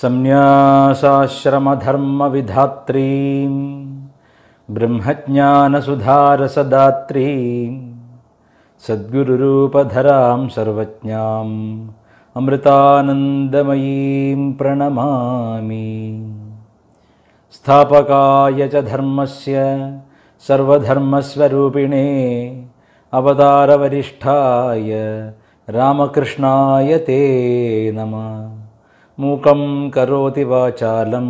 संन्यासाश्रमधर्मविधात्रीं ब्रह्मज्ञानसुधारसदात्रीं सद्गुरुरूपधरां सर्वज्ञाम् अमृतानन्दमयीं प्रणमामि स्थापकाय च धर्मस्य सर्वधर्मस्वरूपिणे अवतारवरिष्ठाय रामकृष्णाय ते नमः मूकं करोति वाचालं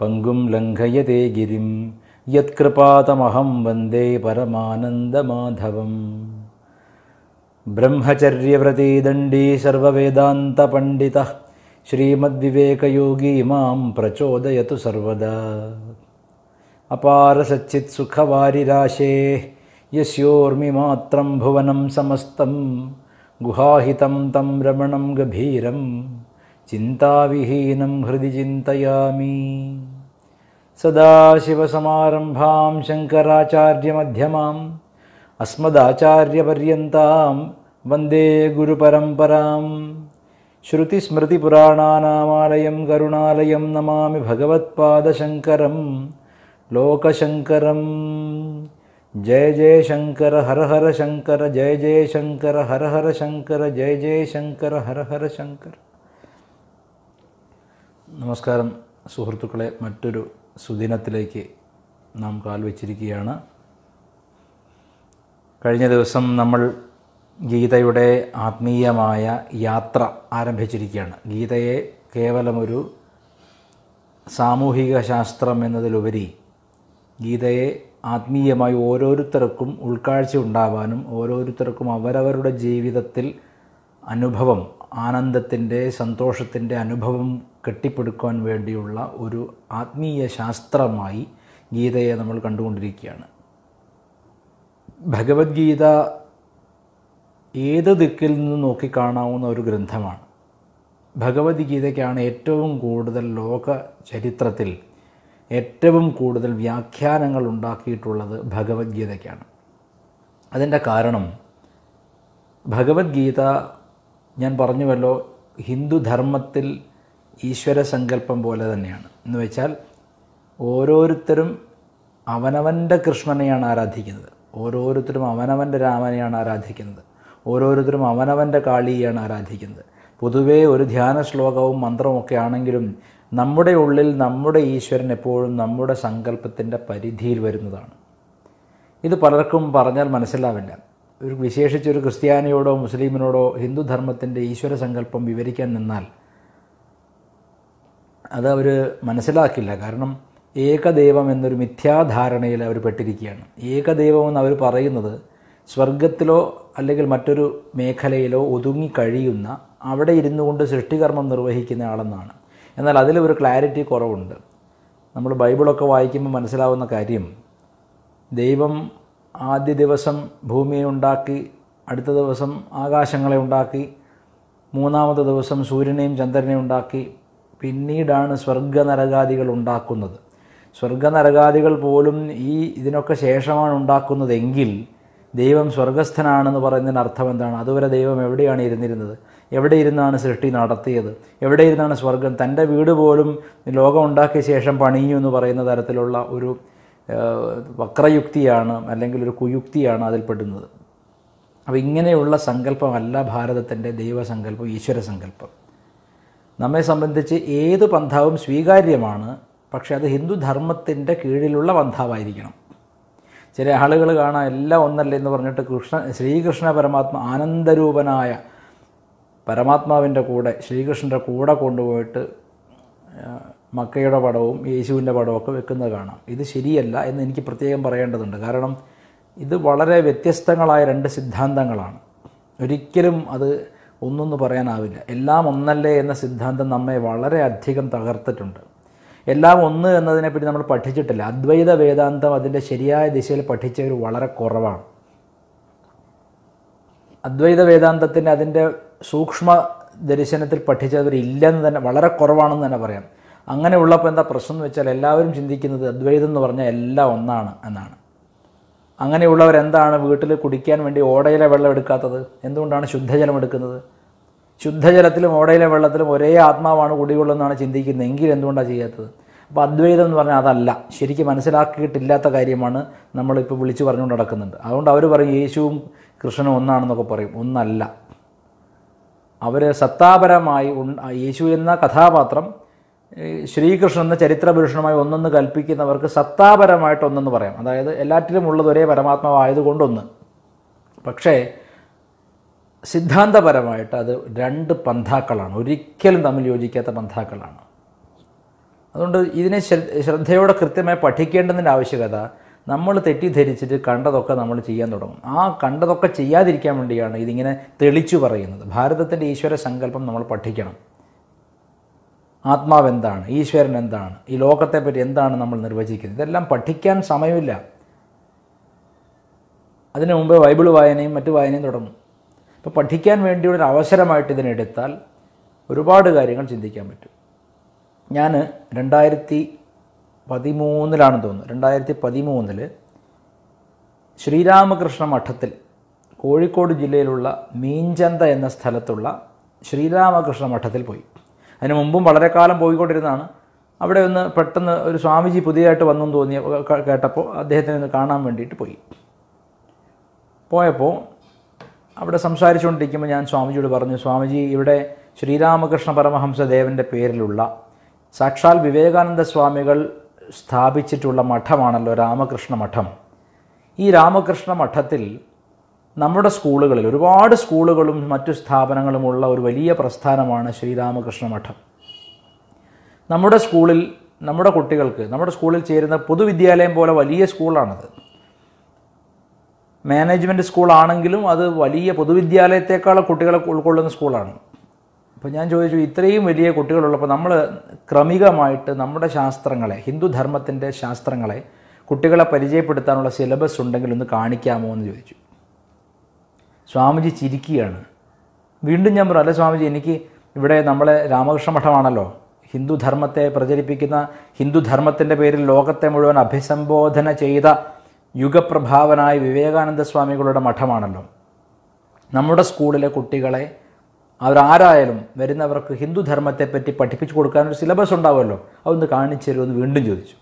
पङ्गुं लङ्घयते गिरिं यत्कृपातमहं वन्दे परमानन्दमाधवम् ब्रह्मचर्यव्रतीदण्डी सर्ववेदान्तपण्डितः श्रीमद्विवेकयोगी मां प्रचोदयतु सर्वदा अपारसच्चित्सुखवारिराशेः यस्योर्मिमात्रं भुवनं समस्तं गुहाहितं तं रमणं गभीरम् चिन्ताविहीनं हृदि चिन्तयामि सदाशिवसमारम्भां शङ्कराचार्यमध्यमाम् अस्मदाचार्यपर्यन्तां वन्दे गुरुपरम्परां श्रुतिस्मृतिपुराणानामालयं करुणालयं नमामि भगवत्पादशङ्करं लोकशङ्करं जय जय शङ्कर हर हर शङ्कर जय जय शङ्कर हर हर शङ्कर जय जय शङ्कर हर हर शङ्कर നമസ്കാരം സുഹൃത്തുക്കളെ മറ്റൊരു സുദിനത്തിലേക്ക് നാം കാൽവച്ചിരിക്കുകയാണ് കഴിഞ്ഞ ദിവസം നമ്മൾ ഗീതയുടെ ആത്മീയമായ യാത്ര ആരംഭിച്ചിരിക്കുകയാണ് ഗീതയെ കേവലമൊരു സാമൂഹിക ശാസ്ത്രം എന്നതിലുപരി ഗീതയെ ആത്മീയമായി ഓരോരുത്തർക്കും ഉൾക്കാഴ്ച ഉണ്ടാവാനും ഓരോരുത്തർക്കും അവരവരുടെ ജീവിതത്തിൽ അനുഭവം ആനന്ദത്തിൻ്റെ സന്തോഷത്തിൻ്റെ അനുഭവം കെട്ടിപ്പടുക്കുവാൻ വേണ്ടിയുള്ള ഒരു ആത്മീയ ശാസ്ത്രമായി ഗീതയെ നമ്മൾ കണ്ടുകൊണ്ടിരിക്കുകയാണ് ഭഗവത്ഗീത ഏത് ദിക്കിൽ നിന്ന് നോക്കിക്കാണാവുന്ന ഒരു ഗ്രന്ഥമാണ് ഭഗവത്ഗീതയ്ക്കാണ് ഏറ്റവും കൂടുതൽ ലോക ചരിത്രത്തിൽ ഏറ്റവും കൂടുതൽ വ്യാഖ്യാനങ്ങൾ ഉണ്ടാക്കിയിട്ടുള്ളത് ഭഗവത്ഗീതയ്ക്കാണ് അതിൻ്റെ കാരണം ഭഗവത്ഗീത ഞാൻ പറഞ്ഞുവല്ലോ ഹിന്ദുധർമ്മത്തിൽ ഈശ്വര സങ്കല്പം പോലെ തന്നെയാണ് എന്ന് വെച്ചാൽ ഓരോരുത്തരും അവനവൻ്റെ കൃഷ്ണനെയാണ് ആരാധിക്കുന്നത് ഓരോരുത്തരും അവനവൻ്റെ രാമനെയാണ് ആരാധിക്കുന്നത് ഓരോരുത്തരും അവനവൻ്റെ കാളിയെയാണ് ആരാധിക്കുന്നത് പൊതുവേ ഒരു ധ്യാന ശ്ലോകവും മന്ത്രമൊക്കെ ആണെങ്കിലും നമ്മുടെ ഉള്ളിൽ നമ്മുടെ ഈശ്വരൻ എപ്പോഴും നമ്മുടെ സങ്കല്പത്തിൻ്റെ പരിധിയിൽ വരുന്നതാണ് ഇത് പലർക്കും പറഞ്ഞാൽ മനസ്സിലാവില്ല ഒരു വിശേഷിച്ചൊരു ക്രിസ്ത്യാനിയോടോ മുസ്ലിമിനോടോ ഹിന്ദു ധർമ്മത്തിൻ്റെ ഈശ്വര സങ്കല്പം വിവരിക്കാൻ നിന്നാൽ അത് അവർ മനസ്സിലാക്കില്ല കാരണം ഏകദൈവം എന്നൊരു മിഥ്യാധാരണയിൽ അവർ പെട്ടിരിക്കുകയാണ് ഏകദൈവം എന്ന് അവർ പറയുന്നത് സ്വർഗത്തിലോ അല്ലെങ്കിൽ മറ്റൊരു മേഖലയിലോ ഒതുങ്ങി കഴിയുന്ന അവിടെ ഇരുന്നു കൊണ്ട് സൃഷ്ടികർമ്മം നിർവഹിക്കുന്ന ആളെന്നാണ് എന്നാൽ അതിൽ ഒരു ക്ലാരിറ്റി കുറവുണ്ട് നമ്മൾ ബൈബിളൊക്കെ വായിക്കുമ്പോൾ മനസ്സിലാവുന്ന കാര്യം ദൈവം ആദ്യ ദിവസം ഭൂമിയെ ഉണ്ടാക്കി അടുത്ത ദിവസം ആകാശങ്ങളെ ഉണ്ടാക്കി മൂന്നാമത്തെ ദിവസം സൂര്യനെയും ചന്ദ്രനെയും ഉണ്ടാക്കി പിന്നീടാണ് സ്വർഗനരകാദികൾ ഉണ്ടാക്കുന്നത് സ്വർഗനരകാദികൾ പോലും ഈ ഇതിനൊക്കെ ശേഷമാണ് ഉണ്ടാക്കുന്നതെങ്കിൽ ദൈവം സ്വർഗസ്ഥനാണെന്ന് പറയുന്നതിന് അർത്ഥം എന്താണ് അതുവരെ ദൈവം എവിടെയാണ് ഇരുന്നിരുന്നത് എവിടെ ഇരുന്നാണ് സൃഷ്ടി നടത്തിയത് എവിടെ ഇരുന്നാണ് സ്വർഗം തൻ്റെ വീട് പോലും ലോകം ഉണ്ടാക്കിയ ശേഷം പണിഞ്ഞു എന്ന് പറയുന്ന തരത്തിലുള്ള ഒരു വക്രയുക്തിയാണ് അല്ലെങ്കിൽ ഒരു കുയുക്തിയാണ് അതിൽപ്പെടുന്നത് അപ്പോൾ ഇങ്ങനെയുള്ള സങ്കല്പമല്ല ഭാരതത്തിൻ്റെ ദൈവസങ്കല്പം ഈശ്വര സങ്കല്പം നമ്മെ സംബന്ധിച്ച് ഏത് പന്ഥാവും സ്വീകാര്യമാണ് പക്ഷേ അത് ഹിന്ദു കീഴിലുള്ള പന്ഥാവായിരിക്കണം ചില ആളുകൾ കാണാൻ എല്ലാം ഒന്നല്ല എന്ന് പറഞ്ഞിട്ട് കൃഷ്ണ ശ്രീകൃഷ്ണ പരമാത്മ ആനന്ദരൂപനായ പരമാത്മാവിൻ്റെ കൂടെ ശ്രീകൃഷ്ണൻ്റെ കൂടെ കൊണ്ടുപോയിട്ട് മക്കയുടെ പടവും യേശുവിൻ്റെ പടമൊക്കെ വെക്കുന്നത് കാണാം ഇത് ശരിയല്ല എന്ന് എനിക്ക് പ്രത്യേകം പറയേണ്ടതുണ്ട് കാരണം ഇത് വളരെ വ്യത്യസ്തങ്ങളായ രണ്ട് സിദ്ധാന്തങ്ങളാണ് ഒരിക്കലും അത് ഒന്നൊന്ന് പറയാനാവില്ല എല്ലാം ഒന്നല്ലേ എന്ന സിദ്ധാന്തം നമ്മെ വളരെ അധികം തകർത്തിട്ടുണ്ട് എല്ലാം ഒന്ന് എന്നതിനെപ്പറ്റി നമ്മൾ പഠിച്ചിട്ടില്ല അദ്വൈത വേദാന്തം അതിൻ്റെ ശരിയായ ദിശയിൽ പഠിച്ചവർ വളരെ കുറവാണ് അദ്വൈത വേദാന്തത്തിൻ്റെ അതിൻ്റെ സൂക്ഷ്മ ദർശനത്തിൽ ഇല്ലെന്ന് തന്നെ വളരെ കുറവാണെന്ന് തന്നെ പറയാം അങ്ങനെ ഉള്ളപ്പോൾ എന്താ പ്രശ്നം എന്ന് വെച്ചാൽ എല്ലാവരും ചിന്തിക്കുന്നത് അദ്വൈതം എന്ന് പറഞ്ഞാൽ എല്ലാം ഒന്നാണ് എന്നാണ് അങ്ങനെയുള്ളവരെന്താണ് വീട്ടിൽ കുടിക്കാൻ വേണ്ടി ഓടയിലെ വെള്ളം എടുക്കാത്തത് എന്തുകൊണ്ടാണ് ശുദ്ധജലം എടുക്കുന്നത് ശുദ്ധജലത്തിലും ഓടയിലെ വെള്ളത്തിലും ഒരേ ആത്മാവാണ് കുടികൊള്ളുന്നതാണ് ചിന്തിക്കുന്നത് എങ്കിൽ എന്തുകൊണ്ടാണ് ചെയ്യാത്തത് അപ്പോൾ അദ്വൈതം എന്ന് പറഞ്ഞാൽ അതല്ല ശരിക്കും മനസ്സിലാക്കിയിട്ടില്ലാത്ത കാര്യമാണ് നമ്മളിപ്പോൾ വിളിച്ചു പറഞ്ഞുകൊണ്ട് നടക്കുന്നുണ്ട് അതുകൊണ്ട് അവർ പറയും യേശുവും കൃഷ്ണനും ഒന്നാണെന്നൊക്കെ പറയും ഒന്നല്ല അവർ സത്താപരമായി യേശു എന്ന കഥാപാത്രം ശ്രീകൃഷ്ണൻ എന്ന ചരിത്രപുരുഷനുമായി ഒന്നെന്ന് കൽപ്പിക്കുന്നവർക്ക് സത്താപരമായിട്ട് ഒന്നെന്ന് പറയാം അതായത് എല്ലാറ്റിലും ഉള്ളത് ഒരേ പരമാത്മാവായതുകൊണ്ടൊന്ന് പക്ഷേ സിദ്ധാന്തപരമായിട്ട് അത് രണ്ട് പന്ഥാക്കളാണ് ഒരിക്കലും തമ്മിൽ യോജിക്കാത്ത പന്ഥാക്കളാണ് അതുകൊണ്ട് ഇതിനെ ശ്രദ്ധയോടെ കൃത്യമായി പഠിക്കേണ്ടതിൻ്റെ ആവശ്യകത നമ്മൾ തെറ്റിദ്ധരിച്ചിട്ട് കണ്ടതൊക്കെ നമ്മൾ ചെയ്യാൻ തുടങ്ങും ആ കണ്ടതൊക്കെ ചെയ്യാതിരിക്കാൻ വേണ്ടിയാണ് ഇതിങ്ങനെ തെളിച്ചു പറയുന്നത് ഭാരതത്തിൻ്റെ ഈശ്വര സങ്കല്പം നമ്മൾ പഠിക്കണം ആത്മാവ് എന്താണ് ഈശ്വരൻ എന്താണ് ഈ ലോകത്തെപ്പറ്റി എന്താണ് നമ്മൾ നിർവചിക്കുന്നത് ഇതെല്ലാം പഠിക്കാൻ സമയമില്ല അതിനു മുമ്പ് ബൈബിൾ വായനയും മറ്റു വായനയും തുടങ്ങും അപ്പോൾ പഠിക്കാൻ വേണ്ടിയുള്ള ഒരു അവസരമായിട്ട് ഇതിനെടുത്താൽ ഒരുപാട് കാര്യങ്ങൾ ചിന്തിക്കാൻ പറ്റും ഞാൻ രണ്ടായിരത്തി പതിമൂന്നിലാണ് തോന്നുന്നു രണ്ടായിരത്തി പതിമൂന്നിൽ ശ്രീരാമകൃഷ്ണ മഠത്തിൽ കോഴിക്കോട് ജില്ലയിലുള്ള മീഞ്ചന്ത എന്ന സ്ഥലത്തുള്ള ശ്രീരാമകൃഷ്ണ മഠത്തിൽ പോയി അതിന് മുമ്പും വളരെ കാലം പോയിക്കൊണ്ടിരുന്നതാണ് അവിടെ ഒന്ന് പെട്ടെന്ന് ഒരു സ്വാമിജി പുതിയതായിട്ട് വന്നു തോന്നിയ കേട്ടപ്പോൾ അദ്ദേഹത്തിനെ ഒന്ന് കാണാൻ വേണ്ടിയിട്ട് പോയി പോയപ്പോൾ അവിടെ സംസാരിച്ചുകൊണ്ടിരിക്കുമ്പോൾ ഞാൻ സ്വാമിജിയോട് പറഞ്ഞു സ്വാമിജി ഇവിടെ ശ്രീരാമകൃഷ്ണ പരമഹംസ ദേവൻ്റെ പേരിലുള്ള സാക്ഷാൽ വിവേകാനന്ദ സ്വാമികൾ സ്ഥാപിച്ചിട്ടുള്ള മഠമാണല്ലോ രാമകൃഷ്ണ മഠം ഈ രാമകൃഷ്ണ മഠത്തിൽ നമ്മുടെ സ്കൂളുകളിൽ ഒരുപാട് സ്കൂളുകളും മറ്റു സ്ഥാപനങ്ങളുമുള്ള ഒരു വലിയ പ്രസ്ഥാനമാണ് ശ്രീരാമകൃഷ്ണ മഠം നമ്മുടെ സ്കൂളിൽ നമ്മുടെ കുട്ടികൾക്ക് നമ്മുടെ സ്കൂളിൽ ചേരുന്ന പൊതുവിദ്യാലയം പോലെ വലിയ സ്കൂളാണത് മാനേജ്മെൻറ്റ് സ്കൂളാണെങ്കിലും അത് വലിയ പൊതുവിദ്യാലയത്തെക്കാൾ കുട്ടികളെ ഉൾക്കൊള്ളുന്ന സ്കൂളാണ് അപ്പോൾ ഞാൻ ചോദിച്ചു ഇത്രയും വലിയ കുട്ടികളുള്ളപ്പോൾ നമ്മൾ ക്രമികമായിട്ട് നമ്മുടെ ശാസ്ത്രങ്ങളെ ഹിന്ദു ശാസ്ത്രങ്ങളെ കുട്ടികളെ പരിചയപ്പെടുത്താനുള്ള സിലബസ് ഉണ്ടെങ്കിൽ ഒന്ന് കാണിക്കാമോ എന്ന് ചോദിച്ചു സ്വാമിജി ചിരിക്കുകയാണ് വീണ്ടും ഞാൻ പറഞ്ഞു അല്ല സ്വാമിജി എനിക്ക് ഇവിടെ നമ്മളെ രാമകൃഷ്ണ മഠമാണല്ലോ ഹിന്ദുധർമ്മത്തെ പ്രചരിപ്പിക്കുന്ന ഹിന്ദുധർമ്മത്തിൻ്റെ പേരിൽ ലോകത്തെ മുഴുവൻ അഭിസംബോധന ചെയ്ത യുഗപ്രഭാവനായ വിവേകാനന്ദ സ്വാമികളുടെ മഠമാണല്ലോ നമ്മുടെ സ്കൂളിലെ കുട്ടികളെ അവരാരായാലും വരുന്നവർക്ക് ഹിന്ദുധർമ്മത്തെപ്പറ്റി പഠിപ്പിച്ചു കൊടുക്കാനൊരു സിലബസ് ഉണ്ടാവുമല്ലോ അതൊന്ന് കാണിച്ചു തരുമെന്ന് വീണ്ടും ചോദിച്ചു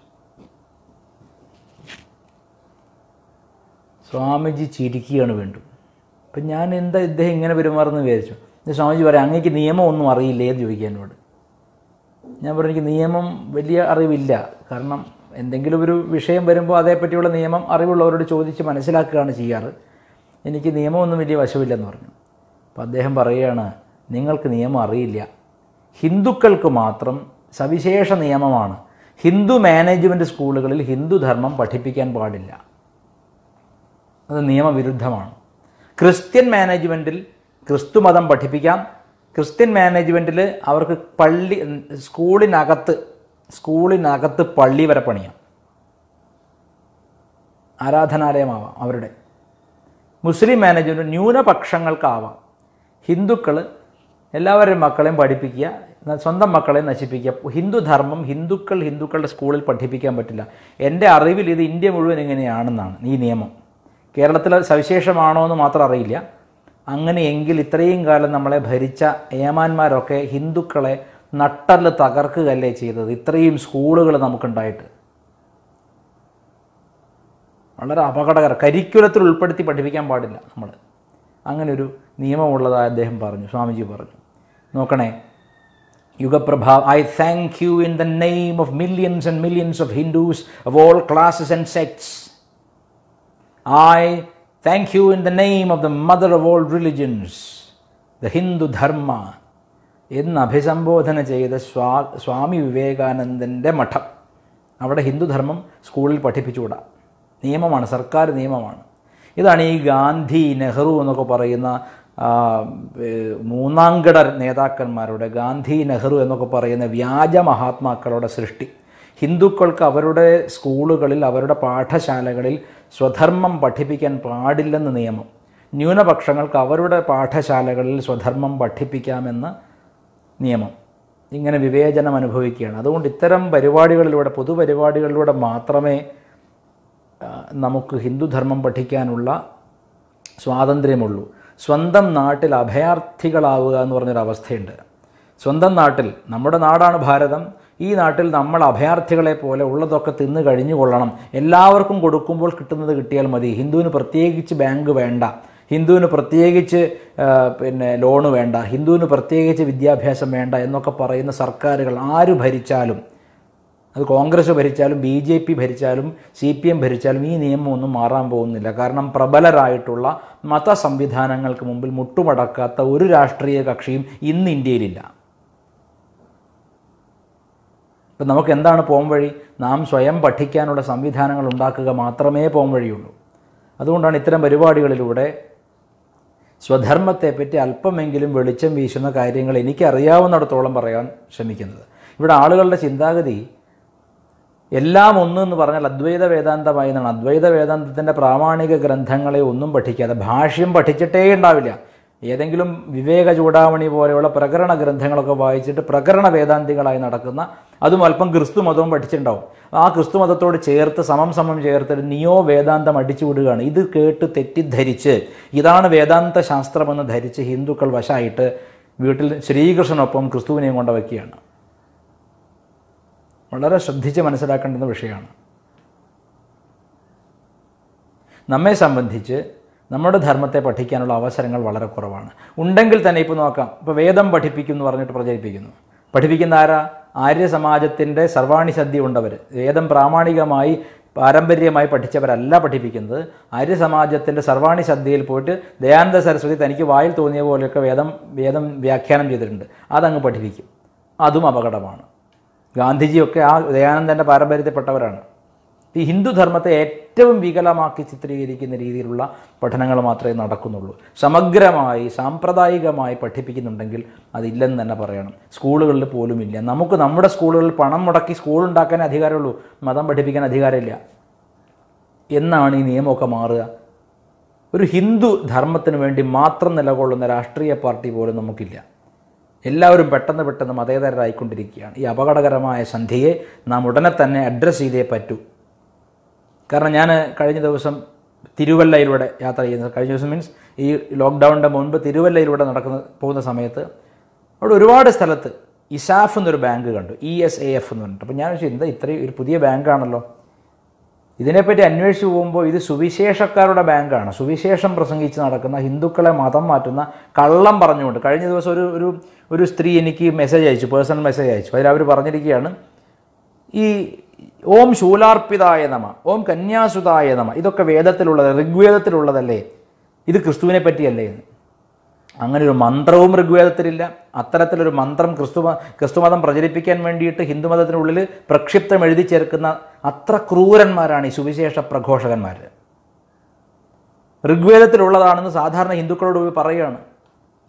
സ്വാമിജി ചിരിക്കുകയാണ് വീണ്ടും അപ്പം ഞാൻ എന്താ ഇദ്ദേഹം ഇങ്ങനെ പെരുമാറുന്നു വിചാരിച്ചു സ്വാമിജി പറയാം അങ്ങേക്ക് ഒന്നും അറിയില്ലേ എന്ന് ചോദിക്കാൻ എന്നോട് ഞാൻ പറഞ്ഞു എനിക്ക് നിയമം വലിയ അറിവില്ല കാരണം എന്തെങ്കിലും ഒരു വിഷയം വരുമ്പോൾ അതേപ്പറ്റിയുള്ള നിയമം അറിവുള്ളവരോട് ചോദിച്ച് മനസ്സിലാക്കുകയാണ് ചെയ്യാറ് എനിക്ക് നിയമമൊന്നും വലിയ വശമില്ലെന്ന് പറഞ്ഞു അപ്പോൾ അദ്ദേഹം പറയുകയാണ് നിങ്ങൾക്ക് നിയമം അറിയില്ല ഹിന്ദുക്കൾക്ക് മാത്രം സവിശേഷ നിയമമാണ് ഹിന്ദു മാനേജ്മെൻ്റ് സ്കൂളുകളിൽ ഹിന്ദുധർമ്മം പഠിപ്പിക്കാൻ പാടില്ല അത് നിയമവിരുദ്ധമാണ് ക്രിസ്ത്യൻ മാനേജ്മെൻറ്റിൽ ക്രിസ്തു മതം പഠിപ്പിക്കാം ക്രിസ്ത്യൻ മാനേജ്മെൻറ്റിൽ അവർക്ക് പള്ളി സ്കൂളിനകത്ത് സ്കൂളിനകത്ത് പള്ളി വരെ പണിയാം ആരാധനാലയമാവാം അവരുടെ മുസ്ലിം മാനേജ്മെൻ്റ് ന്യൂനപക്ഷങ്ങൾക്കാവാം ഹിന്ദുക്കൾ എല്ലാവരുടെയും മക്കളെയും പഠിപ്പിക്കുക സ്വന്തം മക്കളെ നശിപ്പിക്കുക ഹിന്ദുധർമ്മം ഹിന്ദുക്കൾ ഹിന്ദുക്കളുടെ സ്കൂളിൽ പഠിപ്പിക്കാൻ പറ്റില്ല എൻ്റെ അറിവിൽ ഇത് ഇന്ത്യ മുഴുവൻ ഇങ്ങനെയാണെന്നാണ് ഈ നിയമം കേരളത്തിൽ സവിശേഷമാണോ എന്ന് മാത്രം അറിയില്ല അങ്ങനെയെങ്കിൽ ഇത്രയും കാലം നമ്മളെ ഭരിച്ച ഏമാന്മാരൊക്കെ ഹിന്ദുക്കളെ നട്ടല് തകർക്കുകയല്ലേ ചെയ്തത് ഇത്രയും സ്കൂളുകൾ നമുക്കുണ്ടായിട്ട് വളരെ അപകടകര കരിക്കുലത്തിൽ ഉൾപ്പെടുത്തി പഠിപ്പിക്കാൻ പാടില്ല നമ്മൾ അങ്ങനെ ഒരു നിയമമുള്ളതായി അദ്ദേഹം പറഞ്ഞു സ്വാമിജി പറഞ്ഞു നോക്കണേ യുഗപ്രഭാവ് I thank you in the name of millions and millions of Hindus of all classes and sects I thank you in the name of the mother of all religions, the Hindu Dharma, എന്ന് അഭിസംബോധന ചെയ്ത സ്വാ സ്വാമി വിവേകാനന്ദൻ്റെ മഠം അവിടെ ഹിന്ദുധർമ്മം സ്കൂളിൽ പഠിപ്പിച്ചുകൂടാ നിയമമാണ് സർക്കാർ നിയമമാണ് ഇതാണ് ഈ ഗാന്ധി നെഹ്റു എന്നൊക്കെ പറയുന്ന മൂന്നാംകിട നേതാക്കന്മാരുടെ ഗാന്ധി നെഹ്റു എന്നൊക്കെ പറയുന്ന വ്യാജ മഹാത്മാക്കളുടെ സൃഷ്ടി ഹിന്ദുക്കൾക്ക് അവരുടെ സ്കൂളുകളിൽ അവരുടെ പാഠശാലകളിൽ സ്വധർമ്മം പഠിപ്പിക്കാൻ പാടില്ലെന്ന് നിയമം ന്യൂനപക്ഷങ്ങൾക്ക് അവരുടെ പാഠശാലകളിൽ സ്വധർമ്മം പഠിപ്പിക്കാമെന്ന് നിയമം ഇങ്ങനെ വിവേചനം അനുഭവിക്കുകയാണ് അതുകൊണ്ട് ഇത്തരം പരിപാടികളിലൂടെ പൊതുപരിപാടികളിലൂടെ മാത്രമേ നമുക്ക് ഹിന്ദുധർമ്മം പഠിക്കാനുള്ള സ്വാതന്ത്ര്യമുള്ളൂ സ്വന്തം നാട്ടിൽ അഭയാർത്ഥികളാവുക എന്ന് പറഞ്ഞൊരവസ്ഥയുണ്ട് സ്വന്തം നാട്ടിൽ നമ്മുടെ നാടാണ് ഭാരതം ഈ നാട്ടിൽ നമ്മൾ അഭയാർത്ഥികളെ പോലെ ഉള്ളതൊക്കെ തിന്ന് കഴിഞ്ഞു കൊള്ളണം എല്ലാവർക്കും കൊടുക്കുമ്പോൾ കിട്ടുന്നത് കിട്ടിയാൽ മതി ഹിന്ദുവിന് പ്രത്യേകിച്ച് ബാങ്ക് വേണ്ട ഹിന്ദുവിന് പ്രത്യേകിച്ച് പിന്നെ ലോണ് വേണ്ട ഹിന്ദുവിന് പ്രത്യേകിച്ച് വിദ്യാഭ്യാസം വേണ്ട എന്നൊക്കെ പറയുന്ന സർക്കാരുകൾ ആര് ഭരിച്ചാലും അത് കോൺഗ്രസ് ഭരിച്ചാലും ബി ജെ പി ഭരിച്ചാലും സി പി എം ഭരിച്ചാലും ഈ നിയമം ഒന്നും മാറാൻ പോകുന്നില്ല കാരണം പ്രബലരായിട്ടുള്ള മത സംവിധാനങ്ങൾക്ക് മുമ്പിൽ മുട്ടുമടക്കാത്ത ഒരു രാഷ്ട്രീയ കക്ഷിയും ഇന്ന് ഇന്ത്യയിലില്ല ഇപ്പം നമുക്ക് എന്താണ് പോം വഴി നാം സ്വയം പഠിക്കാനുള്ള സംവിധാനങ്ങൾ ഉണ്ടാക്കുക മാത്രമേ പോം വഴിയുള്ളൂ അതുകൊണ്ടാണ് ഇത്തരം പരിപാടികളിലൂടെ സ്വധർമ്മത്തെപ്പറ്റി അല്പമെങ്കിലും വെളിച്ചം വീശുന്ന കാര്യങ്ങൾ എനിക്കറിയാവുന്നിടത്തോളം പറയാൻ ശ്രമിക്കുന്നത് ഇവിടെ ആളുകളുടെ ചിന്താഗതി എല്ലാം ഒന്ന് എന്ന് പറഞ്ഞാൽ അദ്വൈത വേദാന്തമായി എന്നാണ് അദ്വൈത വേദാന്തത്തിൻ്റെ പ്രാമാണിക ഗ്രന്ഥങ്ങളെ ഒന്നും പഠിക്കാതെ ഭാഷ്യം പഠിച്ചിട്ടേ ഉണ്ടാവില്ല ഏതെങ്കിലും വിവേക ചൂടാമണി പോലെയുള്ള പ്രകരണ ഗ്രന്ഥങ്ങളൊക്കെ വായിച്ചിട്ട് പ്രകരണ വേദാന്തികളായി നടക്കുന്ന അതും അല്പം ക്രിസ്തു മതവും പഠിച്ചിട്ടുണ്ടാവും ആ ക്രിസ്തു മതത്തോട് ചേർത്ത് സമം സമം ചേർത്ത് നിയോ വേദാന്തം അടിച്ചു വിടുകയാണ് ഇത് കേട്ട് തെറ്റിദ്ധരിച്ച് ഇതാണ് വേദാന്ത ശാസ്ത്രമെന്ന് ധരിച്ച് ഹിന്ദുക്കൾ വശമായിട്ട് വീട്ടിൽ ശ്രീകൃഷ്ണനൊപ്പം ക്രിസ്തുവിനെയും കൊണ്ട വയ്ക്കുകയാണ് വളരെ ശ്രദ്ധിച്ച് മനസ്സിലാക്കേണ്ടുന്ന വിഷയമാണ് നമ്മെ സംബന്ധിച്ച് നമ്മുടെ ധർമ്മത്തെ പഠിക്കാനുള്ള അവസരങ്ങൾ വളരെ കുറവാണ് ഉണ്ടെങ്കിൽ തന്നെ ഇപ്പോൾ നോക്കാം ഇപ്പോൾ വേദം പഠിപ്പിക്കും എന്ന് പറഞ്ഞിട്ട് പ്രചരിപ്പിക്കുന്നു പഠിപ്പിക്കുന്ന ആരാ ആര്യസമാജത്തിൻ്റെ സർവാണിസദ്യ ഉണ്ടവർ വേദം പ്രാമാണികമായി പാരമ്പര്യമായി പഠിച്ചവരല്ല പഠിപ്പിക്കുന്നത് ആര്യസമാജത്തിൻ്റെ സർവാണി സദ്യയിൽ പോയിട്ട് ദയാനന്ദ സരസ്വതി തനിക്ക് വായിൽ തോന്നിയ പോലെയൊക്കെ വേദം വേദം വ്യാഖ്യാനം ചെയ്തിട്ടുണ്ട് അതങ്ങ് പഠിപ്പിക്കും അതും അപകടമാണ് ഗാന്ധിജിയൊക്കെ ആ ദയാനന്ദൻ്റെ പാരമ്പര്യത്തിൽപ്പെട്ടവരാണ് ഈ ഹിന്ദുധർമ്മത്തെ ഏറ്റവും വികലമാക്കി ചിത്രീകരിക്കുന്ന രീതിയിലുള്ള പഠനങ്ങൾ മാത്രമേ നടക്കുന്നുള്ളൂ സമഗ്രമായി സാമ്പ്രദായികമായി പഠിപ്പിക്കുന്നുണ്ടെങ്കിൽ അതില്ലെന്ന് തന്നെ പറയണം സ്കൂളുകളിൽ പോലും ഇല്ല നമുക്ക് നമ്മുടെ സ്കൂളുകളിൽ പണം മുടക്കി സ്കൂൾ ഉണ്ടാക്കാൻ അധികാരമുള്ളൂ മതം പഠിപ്പിക്കാൻ അധികാരമില്ല എന്നാണ് ഈ നിയമമൊക്കെ മാറുക ഒരു ഹിന്ദു ധർമ്മത്തിന് വേണ്ടി മാത്രം നിലകൊള്ളുന്ന രാഷ്ട്രീയ പാർട്ടി പോലും നമുക്കില്ല എല്ലാവരും പെട്ടെന്ന് പെട്ടെന്ന് മതേതരരായിക്കൊണ്ടിരിക്കുകയാണ് ഈ അപകടകരമായ സന്ധ്യയെ നാം ഉടനെ തന്നെ അഡ്രസ്സ് ചെയ്തേ പറ്റൂ കാരണം ഞാൻ കഴിഞ്ഞ ദിവസം തിരുവല്ലയിലൂടെ യാത്ര ചെയ്യുന്നത് കഴിഞ്ഞ ദിവസം മീൻസ് ഈ ലോക്ക്ഡൗണിൻ്റെ മുൻപ് തിരുവല്ലയിലൂടെ നടക്കുന്ന പോകുന്ന സമയത്ത് അവിടെ ഒരുപാട് സ്ഥലത്ത് ഇസാഫ് എന്നൊരു ബാങ്ക് കണ്ടു ഇ എസ് എ എഫ് എന്ന് പറഞ്ഞിട്ട് അപ്പോൾ ഞാൻ ചോദിച്ചു എന്താ ഇത്രയും ഒരു പുതിയ ബാങ്കാണല്ലോ ഇതിനെപ്പറ്റി അന്വേഷിച്ച് പോകുമ്പോൾ ഇത് സുവിശേഷക്കാരുടെ ബാങ്കാണ് സുവിശേഷം പ്രസംഗിച്ച് നടക്കുന്ന ഹിന്ദുക്കളെ മതം മാറ്റുന്ന കള്ളം പറഞ്ഞുകൊണ്ട് കഴിഞ്ഞ ദിവസം ഒരു ഒരു ഒരു സ്ത്രീ എനിക്ക് മെസ്സേജ് അയച്ചു പേഴ്സണൽ മെസ്സേജ് അയച്ചു അതിൽ അവർ പറഞ്ഞിരിക്കുകയാണ് ഈ ഓം ശൂലാർപ്പിതായ നമ ഓം കന്യാസുതായ നമ ഇതൊക്കെ വേദത്തിലുള്ളത് ഋഗ്വേദത്തിലുള്ളതല്ലേ ഇത് ക്രിസ്തുവിനെ പറ്റിയല്ലേ എന്ന് അങ്ങനെ ഒരു മന്ത്രവും ഋഗ്വേദത്തിലില്ല അത്തരത്തിലൊരു മന്ത്രം ക്രിസ്തു ക്രിസ്തുമതം പ്രചരിപ്പിക്കാൻ വേണ്ടിയിട്ട് ഹിന്ദുമതത്തിനുള്ളിൽ പ്രക്ഷിപ്തം എഴുതി ചേർക്കുന്ന അത്ര ക്രൂരന്മാരാണ് ഈ സുവിശേഷ പ്രഘോഷകന്മാർ ഋഗ്വേദത്തിലുള്ളതാണെന്ന് സാധാരണ ഹിന്ദുക്കളോട് പോയി പറയുകയാണ്